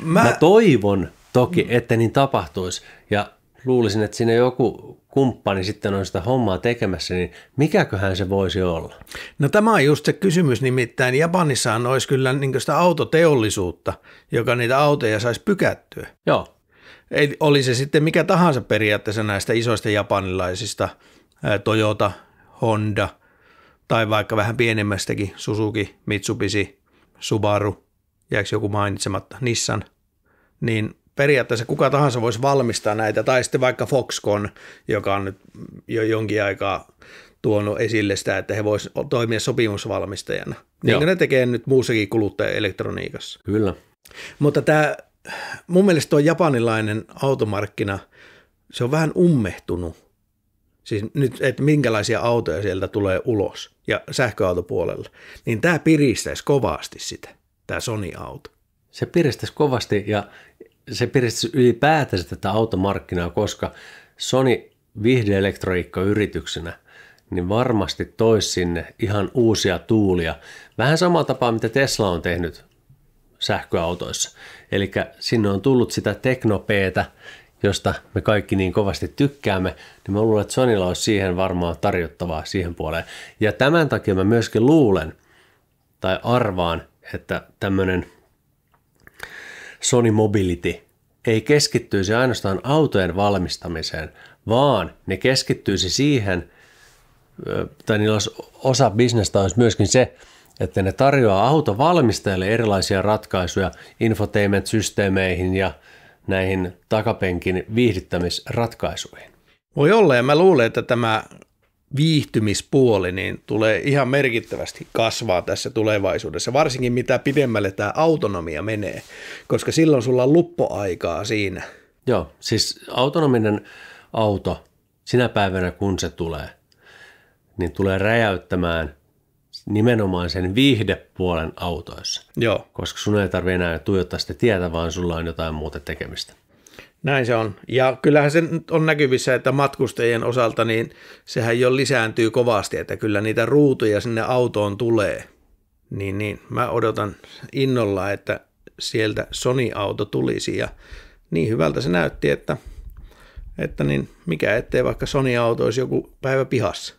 Mä, Mä toivon toki, että niin tapahtuisi ja luulisin, että siinä joku kumppani sitten on sitä hommaa tekemässä, niin mikäköhän se voisi olla? No tämä on just se kysymys, nimittäin Japanissahan olisi kyllä niin sitä autoteollisuutta, joka niitä autoja saisi pykättyä. Joo. Ei, oli se sitten mikä tahansa periaatteessa näistä isoista japanilaisista, Toyota, Honda – tai vaikka vähän pienemmästäkin Suzuki, Mitsubishi, Subaru, jääkö joku mainitsematta, Nissan, niin periaatteessa kuka tahansa voisi valmistaa näitä, tai sitten vaikka Foxconn, joka on nyt jo jonkin aikaa tuonut esille sitä, että he voisivat toimia sopimusvalmistajana. Niin kuin ne tekee nyt muussakin kuluttajaelektroniikassa. Kyllä. Mutta tämä, mun mielestä tuo japanilainen automarkkina, se on vähän ummehtunut siis nyt, että minkälaisia autoja sieltä tulee ulos ja sähköautopuolella, niin tämä piristäisi kovasti sitä, tämä Sony-auto. Se piristäisi kovasti ja se piristäisi ylipäätänsä tätä automarkkinaa, koska Sony viihdeelektroniikkayrityksenä niin varmasti toisi sinne ihan uusia tuulia. Vähän samaa tapaa, mitä Tesla on tehnyt sähköautoissa. Eli sinne on tullut sitä teknopeetä josta me kaikki niin kovasti tykkäämme, niin mä luulen, että Sonilla olisi siihen varmaan tarjottavaa siihen puoleen. Ja tämän takia mä myöskin luulen tai arvaan, että tämmöinen Sony Mobility ei keskittyisi ainoastaan autojen valmistamiseen, vaan ne keskittyisi siihen, tai niillä olisi osa bisnestä olisi myöskin se, että ne tarjoaa autovalmistajille erilaisia ratkaisuja infotainment-systeemeihin ja – näihin takapenkin viihdyttämisratkaisuihin? Voi olla, ja mä luulen, että tämä viihtymispuoli niin tulee ihan merkittävästi kasvaa tässä tulevaisuudessa, varsinkin mitä pidemmälle tämä autonomia menee, koska silloin sulla on luppoaikaa siinä. Joo, siis autonominen auto sinä päivänä kun se tulee, niin tulee räjäyttämään nimenomaan sen viihdepuolen autoissa. Joo. Koska sun ei tarvitse enää tuijottaa sitä tietä, vaan sulla on jotain muuta tekemistä. Näin se on. Ja kyllähän se on näkyvissä, että matkustajien osalta niin sehän jo lisääntyy kovasti, että kyllä niitä ruutuja sinne autoon tulee. Niin, niin. Mä odotan innolla, että sieltä Sony-auto tulisi ja niin hyvältä se näytti, että, että niin mikä ettei vaikka Sony-auto olisi joku päivä pihassa.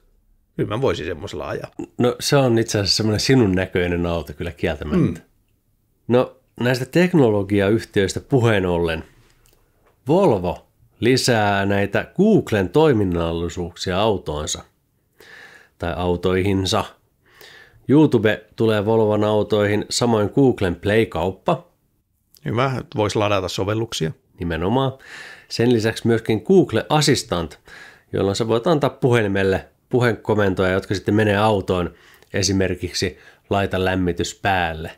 Kyllä mä voisin semmoisella ajaa. No se on itse asiassa semmoinen sinun näköinen auto kyllä kieltämättä. Mm. No näistä teknologiayhtiöistä puheen ollen, Volvo lisää näitä Googlen toiminnallisuuksia autoonsa tai autoihinsa. YouTube tulee Volvon autoihin, samoin Googlen Play-kauppa. Hyvä, voisi ladata sovelluksia. Nimenomaan. Sen lisäksi myöskin Google Assistant, jolloin sä voit antaa puhelimelle puhekomentoja, jotka sitten menee autoon esimerkiksi laita lämmitys päälle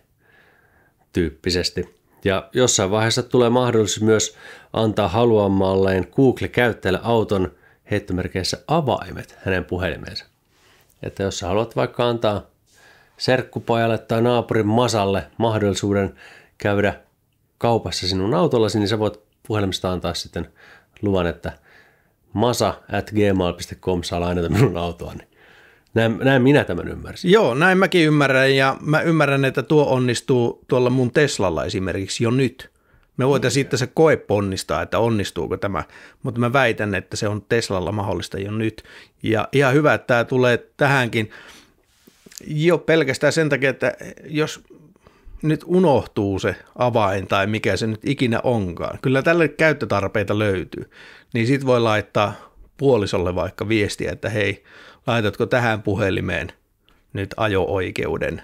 tyyppisesti. Ja jossain vaiheessa tulee mahdollisuus myös antaa haluamalleen Google-käyttäjälle auton heittomerkeissä avaimet hänen puhelimeensa. Että jos sä haluat vaikka antaa serkkupojalle tai naapurin masalle mahdollisuuden käydä kaupassa sinun autollasi, niin sä voit puhelimesta antaa sitten luvan, että – masa at gmail.com saa lainata minun autoani. Näin, näin minä tämän ymmärsin. Joo, näin mäkin ymmärrän ja mä ymmärrän, että tuo onnistuu tuolla mun Teslalla esimerkiksi jo nyt. Me voitaisiin sitten se koe ponnistaa, että onnistuuko tämä, mutta mä väitän, että se on Teslalla mahdollista jo nyt. Ja ihan hyvä, että tämä tulee tähänkin jo pelkästään sen takia, että jos nyt unohtuu se avain tai mikä se nyt ikinä onkaan. Kyllä tälle käyttötarpeita löytyy. Niin sit voi laittaa puolisolle vaikka viestiä, että hei, laitatko tähän puhelimeen nyt ajo-oikeuden.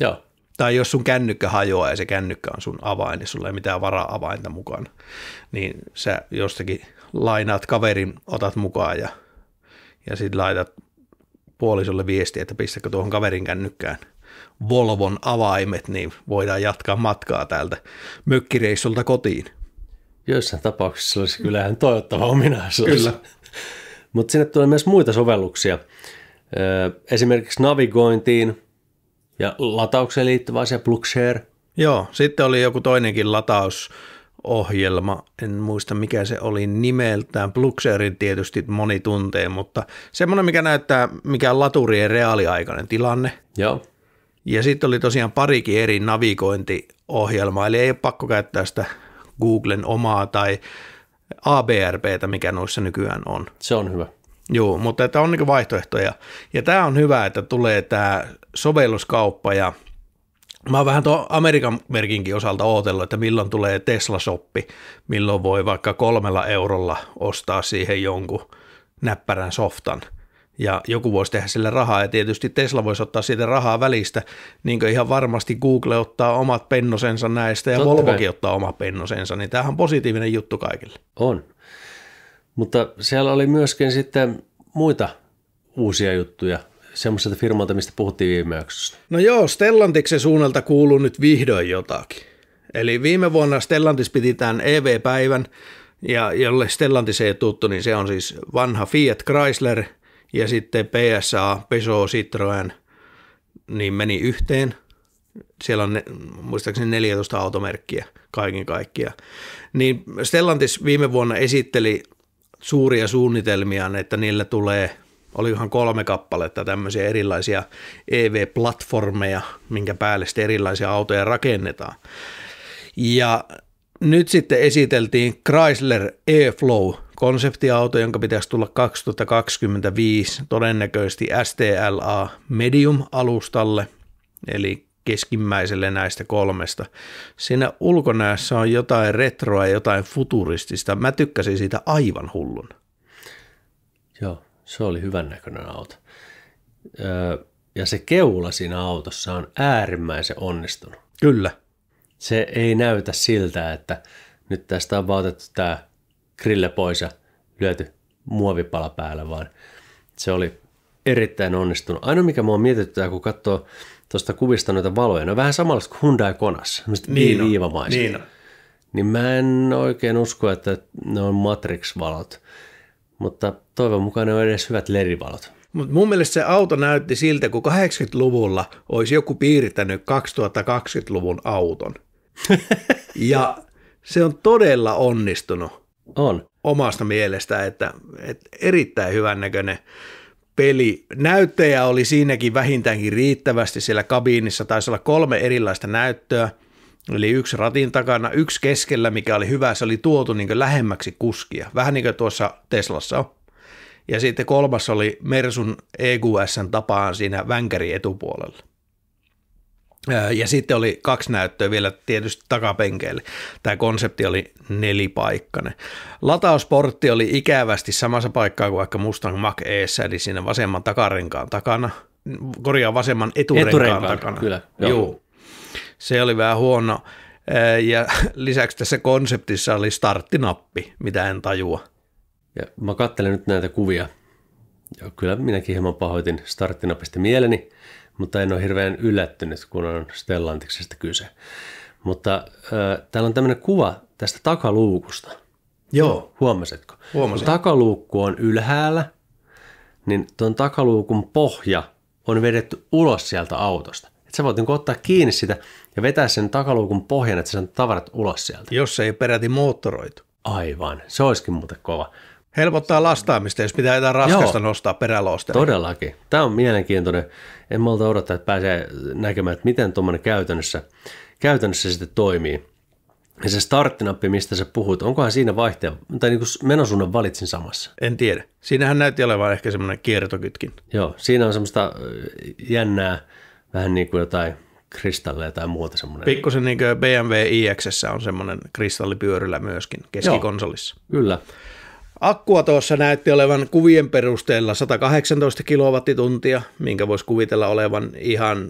Joo. Tai jos sun kännykkä hajoaa ja se kännykkä on sun avain, niin sulla ei mitään varaa avainta mukaan, niin sä jostakin lainaat kaverin, otat mukaan ja, ja sitten laitat puolisolle viestiä, että pistäkö tuohon kaverin kännykkään – Volvon avaimet, niin voidaan jatkaa matkaa täältä mökkireissulta kotiin. Joissain tapauksissa olisi kyllähän toivottava ominaisuus. Kyllä. [LAUGHS] Mutta sinne tulee myös muita sovelluksia. Esimerkiksi navigointiin ja lataukseen liittyvä asia, Plugshare. Joo, sitten oli joku toinenkin lataus, ohjelma, en muista mikä se oli nimeltään, Bluxerin tietysti moni tuntee, mutta semmoinen mikä näyttää, mikä on laturien reaaliaikainen tilanne. Joo. Ja sitten oli tosiaan parikin eri navigointiohjelmaa, eli ei ole pakko käyttää sitä Googlen omaa tai ABRPtä, mikä noissa nykyään on. Se on hyvä. Joo, mutta että on niin vaihtoehtoja. Ja tämä on hyvä, että tulee tämä sovelluskauppa ja Mä oon vähän tuon Amerikan merkinkin osalta ootellut, että milloin tulee Tesla-soppi, milloin voi vaikka kolmella eurolla ostaa siihen jonkun näppärän softan – ja joku voisi tehdä sille rahaa ja tietysti Tesla voisi ottaa siitä rahaa välistä, niin kuin ihan varmasti Google ottaa omat pennosensa näistä ja Totta Volvokin kai. ottaa oma pennosensa, niin tämähän on positiivinen juttu kaikille. On, mutta siellä oli myöskin sitten muita uusia juttuja, semmoiselta firmalta, mistä puhuttiin viime jaksossa. No joo, Stellantiksen suunnalta kuuluu nyt vihdoin jotakin. Eli viime vuonna Stellantis piti tämän EV-päivän, ja jolle Stellantis ei tuttu, niin se on siis vanha Fiat Chrysler – ja sitten PSA, Peugeot, Citroen, niin meni yhteen. Siellä on ne, muistaakseni 14 automerkkiä kaiken kaikkiaan. Niin Stellantis viime vuonna esitteli suuria suunnitelmia, että niillä tulee, olikohan kolme kappaletta tämmöisiä erilaisia EV-platformeja, minkä päälle sitten erilaisia autoja rakennetaan. Ja nyt sitten esiteltiin Chrysler E-Flow Konseptiauto, jonka pitäisi tulla 2025 todennäköisesti STLA Medium-alustalle, eli keskimmäiselle näistä kolmesta. Siinä ulkonäössä on jotain retroa ja jotain futuristista. Mä tykkäsin siitä aivan hullun. Joo, se oli hyvän näköinen auto. ja se keula siinä autossa on äärimmäisen onnistunut. Kyllä. Se ei näytä siltä, että nyt tästä on vaatettu tämä grille pois ja lyöty muovipala päällä, vaan se oli erittäin onnistunut. Ainoa mikä mua mietityttää, kun katsoo tuosta kuvista noita valoja, no vähän samalla kuin Hyundai Konas, niin viivamaiset. Niin, niin mä en oikein usko, että ne on Matrix-valot, mutta toivon mukaan ne on edes hyvät ledivalot. Mut mun mielestä se auto näytti siltä, kun 80-luvulla olisi joku piirtänyt 2020-luvun auton. [LAUGHS] ja se on todella onnistunut. On. omasta mielestä, että, että erittäin näköinen peli. Näyttäjä oli siinäkin vähintäänkin riittävästi siellä kabiinissa, taisi olla kolme erilaista näyttöä, eli yksi ratin takana, yksi keskellä, mikä oli hyvä, se oli tuotu niin lähemmäksi kuskia, vähän niin kuin tuossa Teslassa on. Ja sitten kolmas oli Mersun EQSn tapaan siinä vänkäri etupuolella. Ja sitten oli kaksi näyttöä vielä tietysti takapenkeille. Tämä konsepti oli nelipaikkainen. Latausportti oli ikävästi samassa paikkaa kuin vaikka Mustang Mach Eessä, eli siinä vasemman takarenkaan takana. Korjaa vasemman eturenkaan, eturenkaan takana. Kyllä, joo. joo. Se oli vähän huono. Ja [LAUGHS] lisäksi tässä konseptissa oli starttinappi, mitä en tajua. Ja mä katselen nyt näitä kuvia. Ja kyllä minäkin hieman pahoitin starttinapista mieleni – mutta en ole hirveän yllättynyt, kun on Stellantiksesta kyse. Mutta äh, täällä on tämmöinen kuva tästä takaluukusta. Joo. Huomasitko? Huomasin. Kun takaluukku on ylhäällä, niin tuon takaluukun pohja on vedetty ulos sieltä autosta. Et sä voit niin ottaa kiinni sitä ja vetää sen takaluukun pohjan, että sä saat tavarat ulos sieltä. Jos se ei peräti moottoroitu. Aivan, se olisikin muuten kova. Helpottaa lastaamista, jos pitää jotain raskasta Joo, nostaa peräloosteella. Todellakin. Tämä on mielenkiintoinen. En malta odottaa, että pääsee näkemään, että miten tuommoinen käytännössä, käytännössä sitten toimii. Ja se starttinappi, mistä sä puhut, onkohan siinä vaihteen, tai niin kuin menosuunnan valitsin samassa? En tiedä. Siinähän näytti olevan ehkä semmoinen kiertokytkin. Joo, siinä on semmoista jännää, vähän niin kuin jotain kristalleja tai muuta semmoinen. Pikkusen niin kuin BMW iX on semmoinen kristallipyörillä myöskin keskikonsolissa. Joo, kyllä. Akkua tuossa näytti olevan kuvien perusteella 118 kilowattituntia, minkä voisi kuvitella olevan ihan,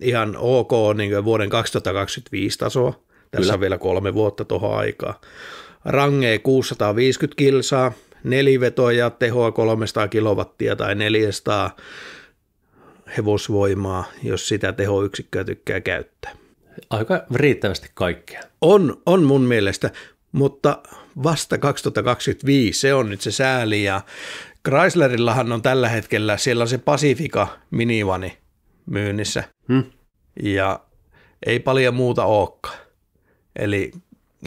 ihan ok niin vuoden 2025 tasoa. Tässä Kyllä. on vielä kolme vuotta tuohon aikaa. Rangee 650 kilsaa, nelivetoja, tehoa 300 kilowattia tai 400 hevosvoimaa, jos sitä tehoyksikköä tykkää käyttää. Aika riittävästi kaikkea. On, on mun mielestä mutta vasta 2025 se on nyt se sääli ja Chryslerillahan on tällä hetkellä, siellä on se Pacifica minivani myynnissä hmm. ja ei paljon muuta olekaan. Eli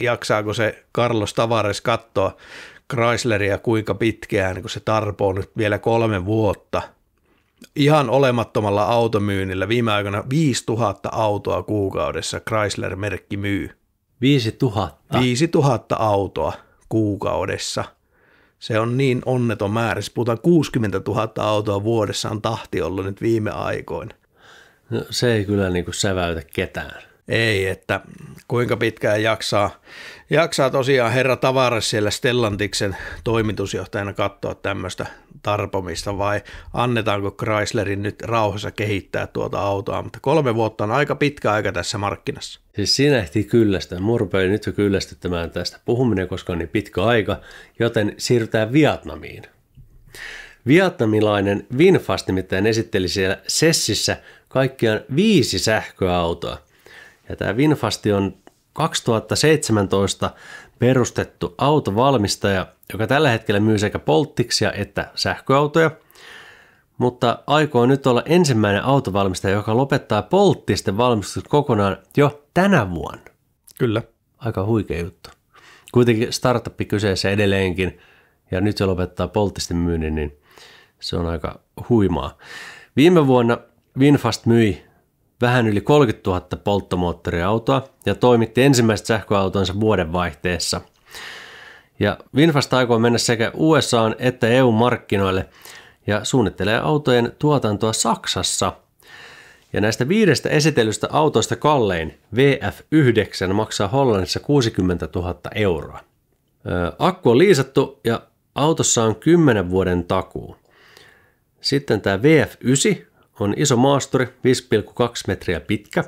jaksaako se Carlos Tavares katsoa Chrysleria kuinka pitkään, kun se tarpoo nyt vielä kolme vuotta. Ihan olemattomalla automyynnillä viime aikoina 5000 autoa kuukaudessa Chrysler-merkki myy. 5000? 5000 autoa kuukaudessa. Se on niin onneton määrä. Se siis puhutaan 60 000 autoa vuodessa on tahti ollut nyt viime aikoina. No, se ei kyllä niin kuin säväytä ketään. Ei, että kuinka pitkään jaksaa jaksaa tosiaan herra Tavare siellä Stellantiksen toimitusjohtajana katsoa tämmöistä tarpomista vai annetaanko Chryslerin nyt rauhassa kehittää tuota autoa, mutta kolme vuotta on aika pitkä aika tässä markkinassa. Siis siinä ehti kyllästä. Mua nyt jo kyllästyttämään tästä puhuminen, koska on niin pitkä aika, joten siirrytään Vietnamiin. Vietnamilainen VinFast nimittäin esitteli siellä Sessissä kaikkiaan viisi sähköautoa. Ja tämä Winfasti on 2017 perustettu autovalmistaja, joka tällä hetkellä myy sekä polttiksia että sähköautoja, mutta aikoo nyt olla ensimmäinen autovalmistaja, joka lopettaa polttisten valmistus kokonaan jo tänä vuonna. Kyllä. Aika huikea juttu. Kuitenkin startup kyseessä edelleenkin, ja nyt se lopettaa polttisten myynnin, niin se on aika huimaa. Viime vuonna Winfast myi vähän yli 30 000 polttomoottoriautoa ja toimitti ensimmäiset sähköautonsa vaihteessa. Ja Winfast aikoo mennä sekä USA että EU-markkinoille ja suunnittelee autojen tuotantoa Saksassa. Ja näistä viidestä esitellystä autoista kallein VF9 maksaa Hollannissa 60 000 euroa. Akku on liisattu ja autossa on 10 vuoden takuu. Sitten tämä VF9 on iso maasturi, 5,2 metriä pitkä,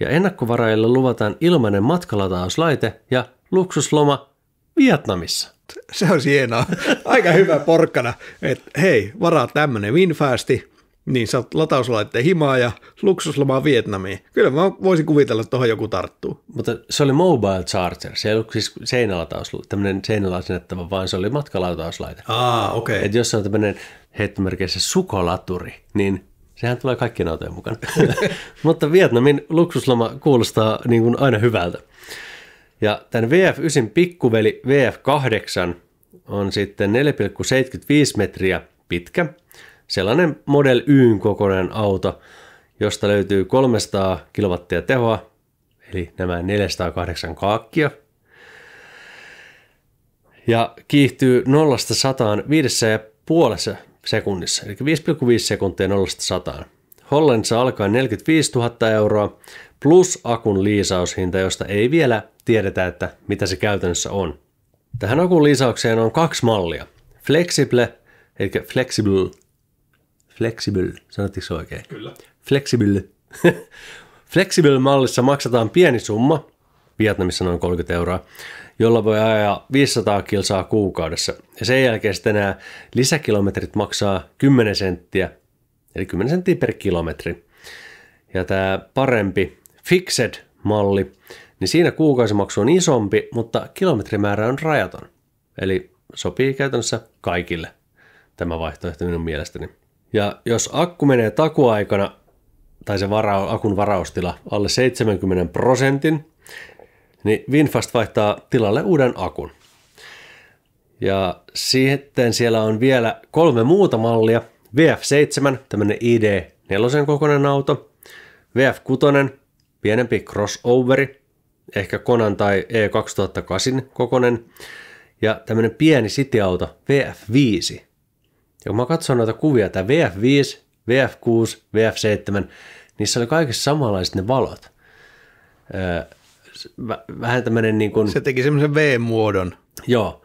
ja ennakkovaraajille luvataan ilmainen matkalatauslaite ja luksusloma Vietnamissa. Se on hienoa. Aika hyvä porkkana, että hei, varaa tämmöinen Winfasti, niin saat latauslaitteen himaa ja luksuslomaa Vietnamiin. Kyllä mä voisin kuvitella, että tuohon joku tarttuu. Mutta se oli mobile charger, se ei ollut siis seinälataus, tämmöinen seinällä vaan se oli matkalatauslaite. Ah, okei. Okay. Että jos on tämmöinen heittomerkeissä sukolaturi, niin Sehän tulee kaikkien autojen mukana. [LAUGHS] Mutta Vietnamin luksusloma kuulostaa niin kuin aina hyvältä. Ja tämän VF9 pikkuveli VF8 on sitten 4,75 metriä pitkä. Sellainen Model Yn kokoinen auto, josta löytyy 300 kilowattia tehoa, eli nämä 408 kaakkia. Ja kiihtyy 0-100 viidessä ja puolessa sekunnissa, eli 5,5 sekuntia 0-100. Hollannissa alkaa 45 000 euroa plus akun liisaushinta, josta ei vielä tiedetä, että mitä se käytännössä on. Tähän akun liisaukseen on kaksi mallia. Flexible, eli flexible, flexible, sanottiko se oikein? Kyllä. Flexible. [LAUGHS] flexible mallissa maksetaan pieni summa, Vietnamissa noin 30 euroa, jolla voi ajaa 500 kilsaa kuukaudessa. Ja sen jälkeen sitten nämä lisäkilometrit maksaa 10 senttiä, eli 10 senttiä per kilometri. Ja tämä parempi Fixed-malli, niin siinä kuukausimaksu on isompi, mutta kilometrimäärä on rajaton. Eli sopii käytännössä kaikille tämä vaihtoehto minun mielestäni. Ja jos akku menee takuaikana tai se vara, akun varaustila alle 70 prosentin, niin Winfast vaihtaa tilalle uuden akun. Ja sitten siellä on vielä kolme muuta mallia. VF7, tämmöinen ID4 kokoinen auto. VF6, pienempi crossoveri, ehkä Konan tai E2008 kokoinen. Ja tämmöinen pieni sitiauto, VF5. Ja kun mä katson noita kuvia, tämä VF5, VF6, VF7, niissä oli kaikissa samanlaiset ne valot. Öö, Siis vähän tämmöinen niin kuin... Se teki semmoisen V-muodon. Joo.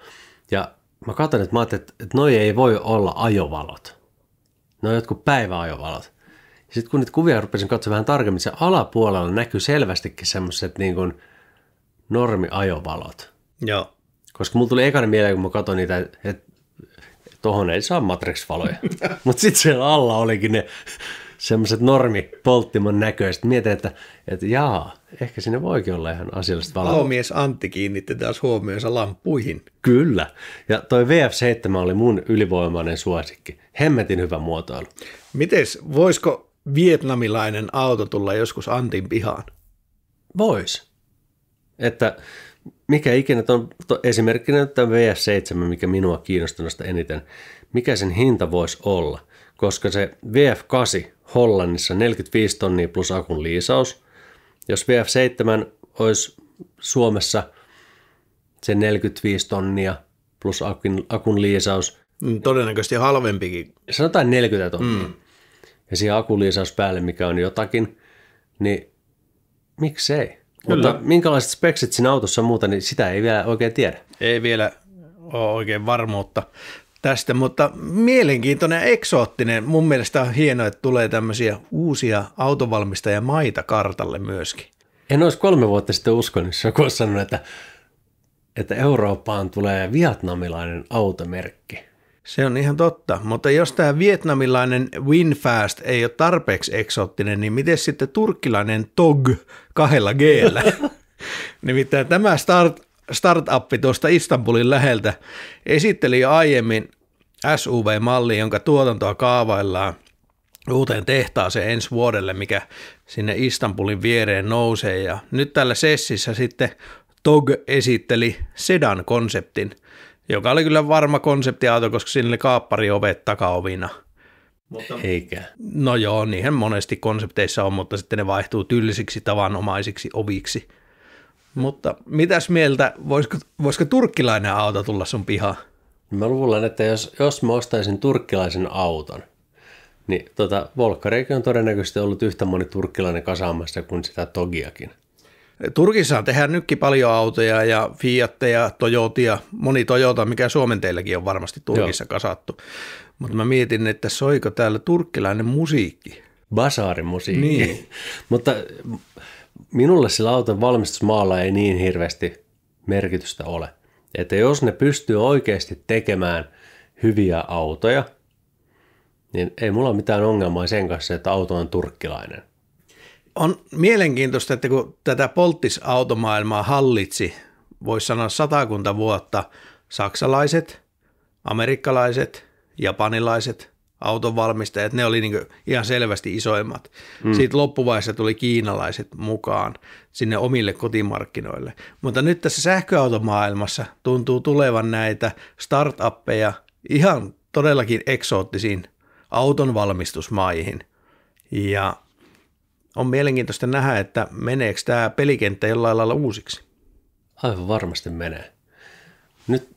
Ja mä katson, että mä ajattelin, että, että noi ei voi olla ajovalot. Ne on jotkut päiväajovalot. Ja sitten kun niitä kuvia rupesin katsoa vähän tarkemmin, se alapuolella näkyy selvästikin semmoiset niin kuin normiajovalot. Joo. Koska mulla tuli ekana mieleen, kun mä katsoin niitä, että tohon ei saa matrix-valoja. [LAUGHS] Mutta sitten siellä alla olikin ne semmoiset polttimon näköiset. Mietin, että, että jaa, ehkä sinne voikin olla ihan asiallista valoa. Palomies Antti kiinnitti taas huomioonsa lampuihin. Kyllä. Ja toi VF7 oli mun ylivoimainen suosikki. Hemmetin hyvä muotoilu. Mites, voisiko vietnamilainen auto tulla joskus Antin pihaan? Vois. Että mikä ikinä on, esimerkkinä tämä VF7, mikä minua kiinnostunut eniten, mikä sen hinta voisi olla? Koska se VF8 Hollannissa 45 tonnia plus akun liisaus. Jos VF7 olisi Suomessa se 45 tonnia plus akun, akun liisaus. Mm, todennäköisesti halvempikin. Sanotaan 40 tonnia. Mm. Ja siihen liisaus päälle, mikä on jotakin, niin miksei? Kyllä. Mutta minkälaiset speksit siinä autossa on muuta, niin sitä ei vielä oikein tiedä. Ei vielä ole oikein varmuutta tästä, mutta mielenkiintoinen ja eksoottinen. Mun mielestä on hienoa, että tulee tämmöisiä uusia autovalmistajamaita kartalle myöskin. En olisi kolme vuotta sitten uskonut, jos joku olisi sanonut, että, että Eurooppaan tulee vietnamilainen automerkki. Se on ihan totta, mutta jos tämä vietnamilainen Winfast ei ole tarpeeksi eksoottinen, niin miten sitten turkkilainen TOG kahdella g [LAUGHS] Nimittäin tämä start, startup tuosta Istanbulin läheltä esitteli jo aiemmin SUV-malli, jonka tuotantoa kaavaillaan uuteen tehtaaseen ensi vuodelle, mikä sinne Istanbulin viereen nousee. Ja nyt tällä sessissä sitten TOG esitteli sedan-konseptin, joka oli kyllä varma konseptiauto, koska sinne oli kaappari-ovet takaovina – mutta... Eikä. No joo, niihin monesti konsepteissa on, mutta sitten ne vaihtuu tyllisiksi tavanomaisiksi oviksi. Mutta mitäs mieltä, voisiko, voisiko turkkilainen auto tulla sun pihaan? Mä luulen, että jos, jos mä ostaisin turkkilaisen auton, niin tota, Volkkareikin on todennäköisesti ollut yhtä moni turkkilainen kasaamassa kuin sitä Togiakin. Turkissa tehdään nytkin paljon autoja ja Fiatteja, Toyotia, moni Toyota, mikä Suomen teilläkin on varmasti Turkissa Joo. kasattu. Mutta mä mietin, että soiko täällä turkkilainen musiikki. Basaarimusiikki. Niin. [LAUGHS] Mutta minulle sillä auton valmistusmaalla ei niin hirveästi merkitystä ole että jos ne pystyy oikeasti tekemään hyviä autoja, niin ei mulla ole mitään ongelmaa sen kanssa, että auto on turkkilainen. On mielenkiintoista, että kun tätä polttisautomaailmaa hallitsi, voisi sanoa satakunta vuotta, saksalaiset, amerikkalaiset, japanilaiset, auton valmistajat, ne oli niin ihan selvästi isoimmat. Mm. Sitten loppuvaiheessa tuli kiinalaiset mukaan sinne omille kotimarkkinoille. Mutta nyt tässä sähköautomaailmassa tuntuu tulevan näitä startuppeja ihan todellakin eksoottisiin auton valmistusmaihin. Ja on mielenkiintoista nähdä, että meneekö tämä pelikenttä jollain lailla uusiksi. Aivan varmasti menee. Nyt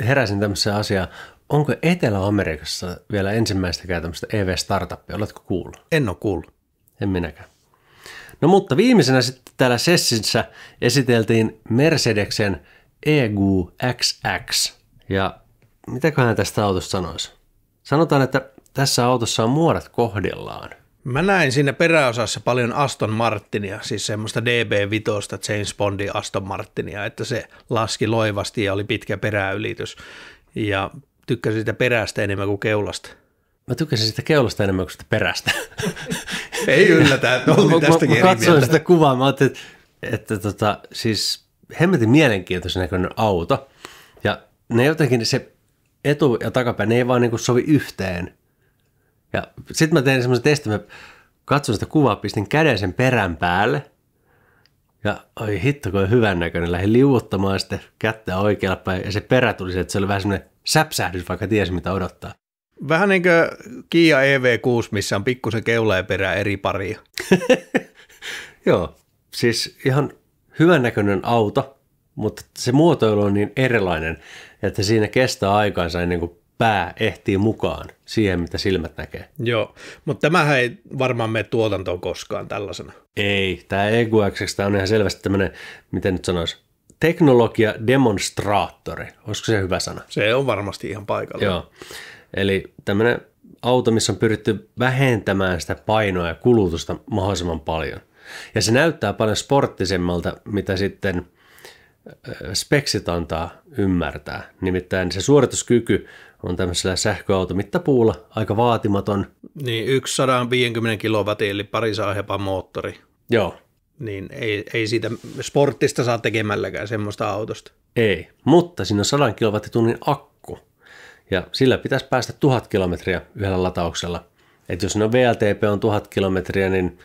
heräsin tämmöiseen asiaan. Onko Etelä-Amerikassa vielä ensimmäistäkään käytämistä EV-startuppia? Oletko kuullut? En ole kuullut. En minäkään. No mutta viimeisenä sitten täällä sessissä esiteltiin Mercedesen EGU XX. Ja mitäköhän tästä autosta sanoisi? Sanotaan, että tässä autossa on muodot kohdillaan. Mä näin siinä peräosassa paljon Aston Martinia, siis semmoista DB5 James Bondi Aston Martinia, että se laski loivasti ja oli pitkä peräylitys. Ja tykkäsin sitä perästä enemmän kuin keulasta. Mä tykkäsin sitä keulasta enemmän kuin sitä perästä. [LAUGHS] Ei yllätä, että on tästäkin mä, mä katsoin sitä kuvaa, mä ajattelin, että, että tota, siis hemmetin mielenkiintoisen näköinen auto. Ja ne jotenkin, se etu- ja takapäin, ne ei vaan niin sovi yhteen. Ja sitten mä tein semmoisen testin, mä katsoin sitä kuvaa, pistin käden sen perän päälle. Ja oi hitto, kun on hyvän näköinen. Lähdin liuuttamaan sitten kättä oikealla päin. Ja se perä tuli se, että se oli vähän semmoinen säpsähdys, vaikka ties mitä odottaa. Vähän niin kuin Kia EV6, missä on pikkusen keula ja perä eri paria. [LAUGHS] Joo, siis ihan hyvännäköinen auto, mutta se muotoilu on niin erilainen, että siinä kestää aikaansa ennen kuin pää ehtii mukaan siihen, mitä silmät näkee. Joo, mutta tämähän ei varmaan mene tuotantoon koskaan tällaisena. Ei, tämä EQX on ihan selvästi tämmöinen, miten nyt sanoisi, teknologiademonstraattori, olisiko se hyvä sana? Se on varmasti ihan paikalla. Joo, eli tämmöinen auto, missä on pyritty vähentämään sitä painoa ja kulutusta mahdollisimman paljon. Ja se näyttää paljon sporttisemmalta, mitä sitten speksit antaa ymmärtää. Nimittäin se suorituskyky on tämmöisellä sähköautomittapuulla aika vaatimaton. Niin, 150 kilowatin eli pari moottori. Joo, niin ei, ei siitä sporttista saa tekemälläkään semmoista autosta. Ei, mutta siinä on 100 kilowattitunnin akku ja sillä pitäisi päästä 1000 kilometriä yhdellä latauksella. Et jos no VLTP on 1000 kilometriä, niin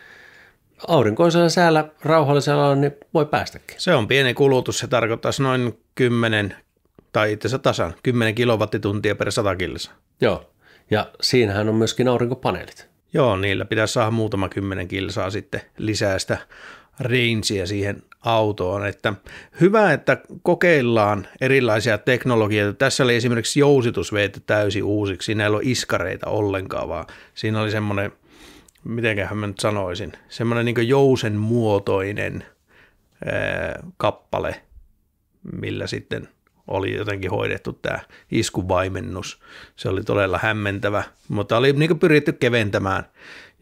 aurinkoisella säällä, rauhallisella on, niin voi päästäkin. Se on pieni kulutus, se tarkoittaisi noin 10 tai itse asiassa tasan 10 kilowattituntia per 100 kilsa. Joo, ja siinähän on myöskin aurinkopaneelit. Joo, niillä pitäisi saada muutama kymmenen kilsaa sitten lisää sitä Reinsiä siihen autoon. Että hyvä, että kokeillaan erilaisia teknologioita. Tässä oli esimerkiksi jousitus veetty täysin uusiksi. Siinä ei ollut iskareita ollenkaan, vaan siinä oli semmoinen, mitenköhän mä nyt sanoisin, semmoinen niin jousen muotoinen ää, kappale, millä sitten oli jotenkin hoidettu tämä iskuvaimennus. Se oli todella hämmentävä, mutta oli niin pyritty keventämään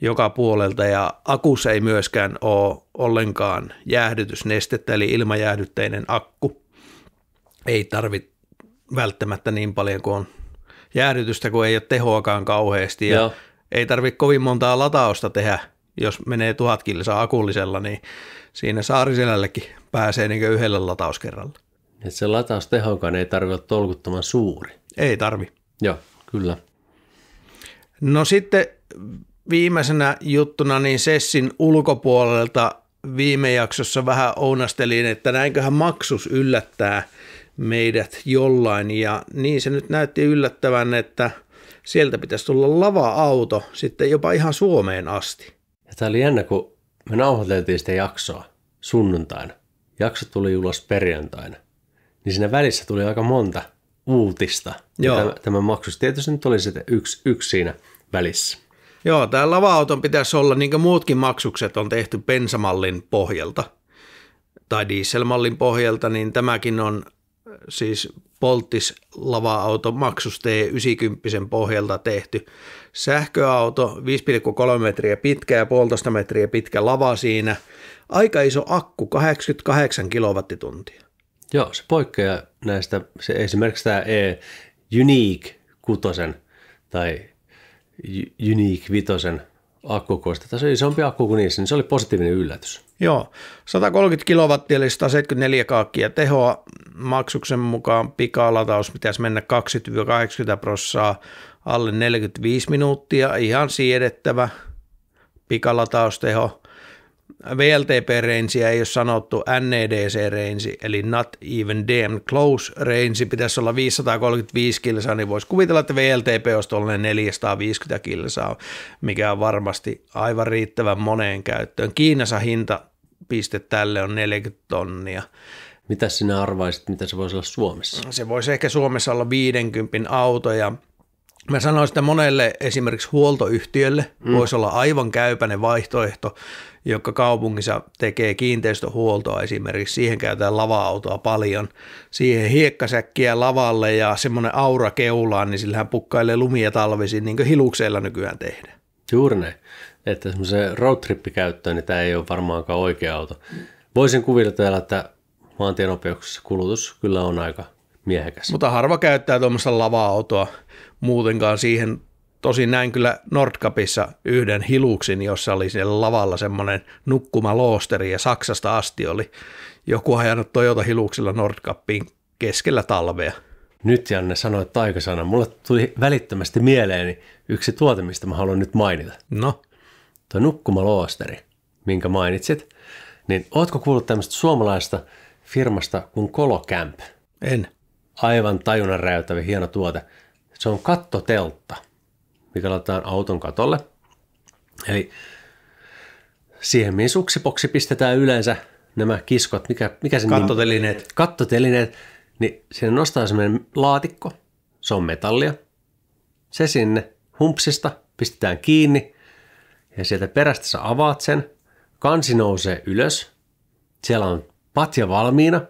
joka puolelta ja akus ei myöskään ole ollenkaan jäähdytysnestettä, eli ilmajäähdytteinen akku ei tarvitse välttämättä niin paljon kuin on jäähdytystä, kun ei ole tehoakaan kauheasti ja Joo. ei tarvitse kovin montaa latausta tehdä, jos menee tuhat kilsaa akullisella, niin siinä Saarisellällekin pääsee niin yhdellä latauskerralla. Et se lataustehokan ei tarvitse olla tolkuttoman suuri. Ei tarvi. Joo, kyllä. No sitten viimeisenä juttuna niin Sessin ulkopuolelta viime jaksossa vähän ounastelin, että näinköhän maksus yllättää meidät jollain ja niin se nyt näytti yllättävän, että sieltä pitäisi tulla lava-auto sitten jopa ihan Suomeen asti. Ja tämä oli jännä, kun me nauhoiteltiin sitä jaksoa sunnuntaina. Jakso tuli ulos perjantaina. Niin siinä välissä tuli aika monta uutista. Joo. Tämä, tämä maksus tietysti nyt oli sitten yksi, yksi siinä välissä. Joo, tämä lava-auton pitäisi olla, niin kuin muutkin maksukset on tehty bensamallin pohjalta tai dieselmallin pohjalta, niin tämäkin on äh, siis polttis lava-auto maksus T90 pohjalta tehty. Sähköauto 5,3 metriä pitkä ja puolitoista metriä pitkä lava siinä. Aika iso akku, 88 kilowattituntia. Joo, se poikkeaa näistä, se, esimerkiksi tämä e Unique 6 tai Unique Vitosen akkukoista. Tässä oli isompi akku kuin niissä, niin se oli positiivinen yllätys. Joo, 130 kilowattia eli 174 kaakkia tehoa. Maksuksen mukaan pikalataus pitäisi mennä 20-80 prossaa alle 45 minuuttia. Ihan siedettävä pikalatausteho vltp reinsiä ei ole sanottu, nedc reinsi eli Not Even Damn Close range, pitäisi olla 535 kilsaa, niin voisi kuvitella, että VLTP olisi tuollainen 450 kilsaa, mikä on varmasti aivan riittävän moneen käyttöön. Kiinassa hinta piste tälle on 40 tonnia. Mitä sinä arvaisit, mitä se voisi olla Suomessa? Se voisi ehkä Suomessa olla 50 auto ja Mä sanoisin, että monelle esimerkiksi huoltoyhtiölle mm. voisi olla aivan käypäinen vaihtoehto joka kaupungissa tekee kiinteistöhuoltoa esimerkiksi, siihen käytetään lava-autoa paljon, siihen hiekkasäkkiä lavalle ja semmoinen aura keulaan, niin hän pukkailee lumia talvisin, niin kuin hilukseilla nykyään tehdään. Juuri ne, Että semmoisen roadtrippikäyttöön, niin tämä ei ole varmaankaan oikea auto. Voisin kuvitella, että maantienopeuksessa kulutus kyllä on aika miehekäs. Mutta harva käyttää tuommoista lava-autoa muutenkaan siihen Tosin näin kyllä Nordkapissa yhden hiluksin, jossa oli siellä lavalla semmoinen nukkumaloosteri ja Saksasta asti oli joku ajanut Toyota hiluksilla Nordkappiin keskellä talvea. Nyt Janne sanoi taikasana. Mulle tuli välittömästi mieleeni yksi tuote, mistä mä haluan nyt mainita. No? Tuo nukkumaloosteri, minkä mainitsit. Niin ootko kuullut tämmöistä suomalaista firmasta kuin Kolokämp? En. Aivan tajunnan räjäyttävä hieno tuote. Se on kattoteltta – mikä laitetaan auton katolle. Eli siihen, mihin suksipoksi pistetään yleensä nämä kiskot, mikä, mikä sen kattotelineet. Nimi, kattotelineet, niin sinne nostaa semmoinen laatikko, se on metallia. Se sinne humpsista pistetään kiinni ja sieltä perästä sä avaat sen. Kansi nousee ylös, siellä on patja valmiina,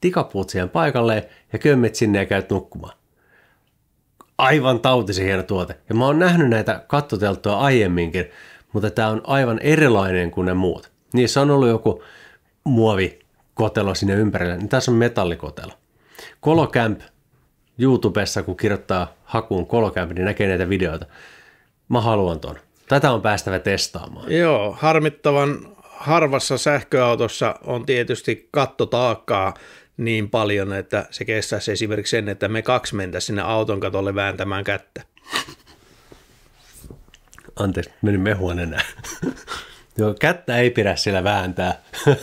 tikapuut siihen paikalle ja kömmet sinne ja käyt nukkumaan aivan tautisi hieno tuote. Ja mä oon nähnyt näitä kattoteltoja aiemminkin, mutta tämä on aivan erilainen kuin ne muut. Niissä on ollut joku muovikotelo sinne ympärille, niin tässä on metallikotelo. Kolokämp YouTubessa, kun kirjoittaa hakuun Kolokämp, niin näkee näitä videoita. Mä haluan ton. Tätä on päästävä testaamaan. Joo, harmittavan harvassa sähköautossa on tietysti kattotaakkaa niin paljon, että se kestäisi esimerkiksi sen, että me kaksi mentäisiin sinne auton katolle vääntämään kättä. Anteeksi, meni mehuan enää. Joo, kättä ei pidä siellä vääntää. [LAUGHS]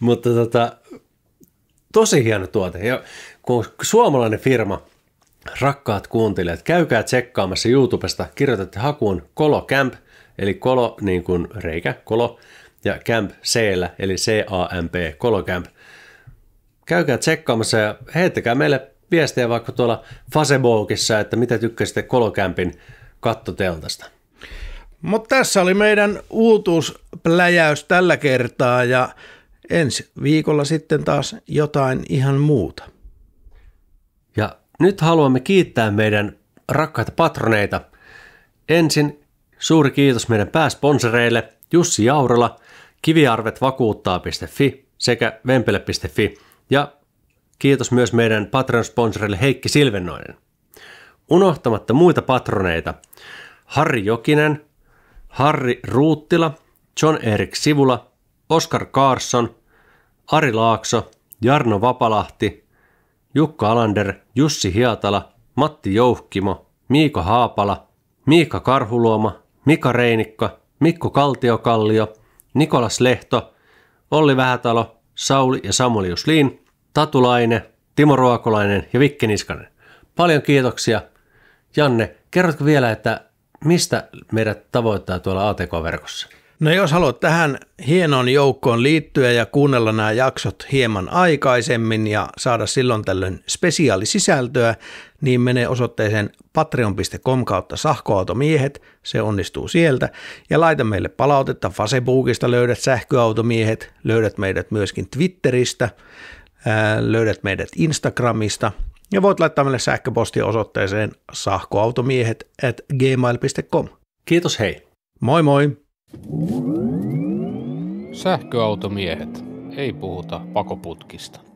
Mutta tota, tosi hieno tuote. Ja kun suomalainen firma, rakkaat kuuntelijat, käykää tsekkaamassa YouTubesta, kirjoitatte hakuun Kolo Camp, eli Kolo niin kuin reikä, Kolo, ja Camp c eli C-A-M-P, Kolo Camp, käykää tsekkaamassa ja heittäkää meille viestejä vaikka tuolla Facebookissa, että mitä tykkäsitte Kolokämpin kattoteltasta. Mutta tässä oli meidän uutuuspläjäys tällä kertaa ja ensi viikolla sitten taas jotain ihan muuta. Ja nyt haluamme kiittää meidän rakkaita patroneita. Ensin suuri kiitos meidän pääsponsoreille Jussi Jaurala, kiviarvetvakuuttaa.fi sekä vempele.fi. Ja kiitos myös meidän Patreon-sponsorille Heikki Silvennoinen. Unohtamatta muita patroneita, Harri Jokinen, Harri Ruuttila, John Erik Sivula, Oskar Kaarsson, Ari Laakso, Jarno Vapalahti, Jukka Alander, Jussi Hiatala, Matti Jouhkimo, Miiko Haapala, Miika Karhuluoma, Mika Reinikka, Mikko Kaltiokallio, Nikolas Lehto, Olli Vähätalo, Sauli ja Samuel Juslin, Tatulainen, Timo Ruokolainen ja Vikki Niskanen. Paljon kiitoksia. Janne, kerrotko vielä, että mistä meidät tavoittaa tuolla ATK-verkossa? No jos haluat tähän hienoon joukkoon liittyä ja kuunnella nämä jaksot hieman aikaisemmin ja saada silloin tällöin spesiaalisisältöä, niin mene osoitteeseen patreon.com kautta sähköautomiehet, se onnistuu sieltä, ja laita meille palautetta Facebookista, löydät sähköautomiehet, löydät meidät myöskin Twitteristä, äh, löydät meidät Instagramista, ja voit laittaa meille sähköpostia osoitteeseen sahkoautomiehet at gmail.com. Kiitos, hei. Moi moi. Sähköautomiehet, ei puhuta pakoputkista.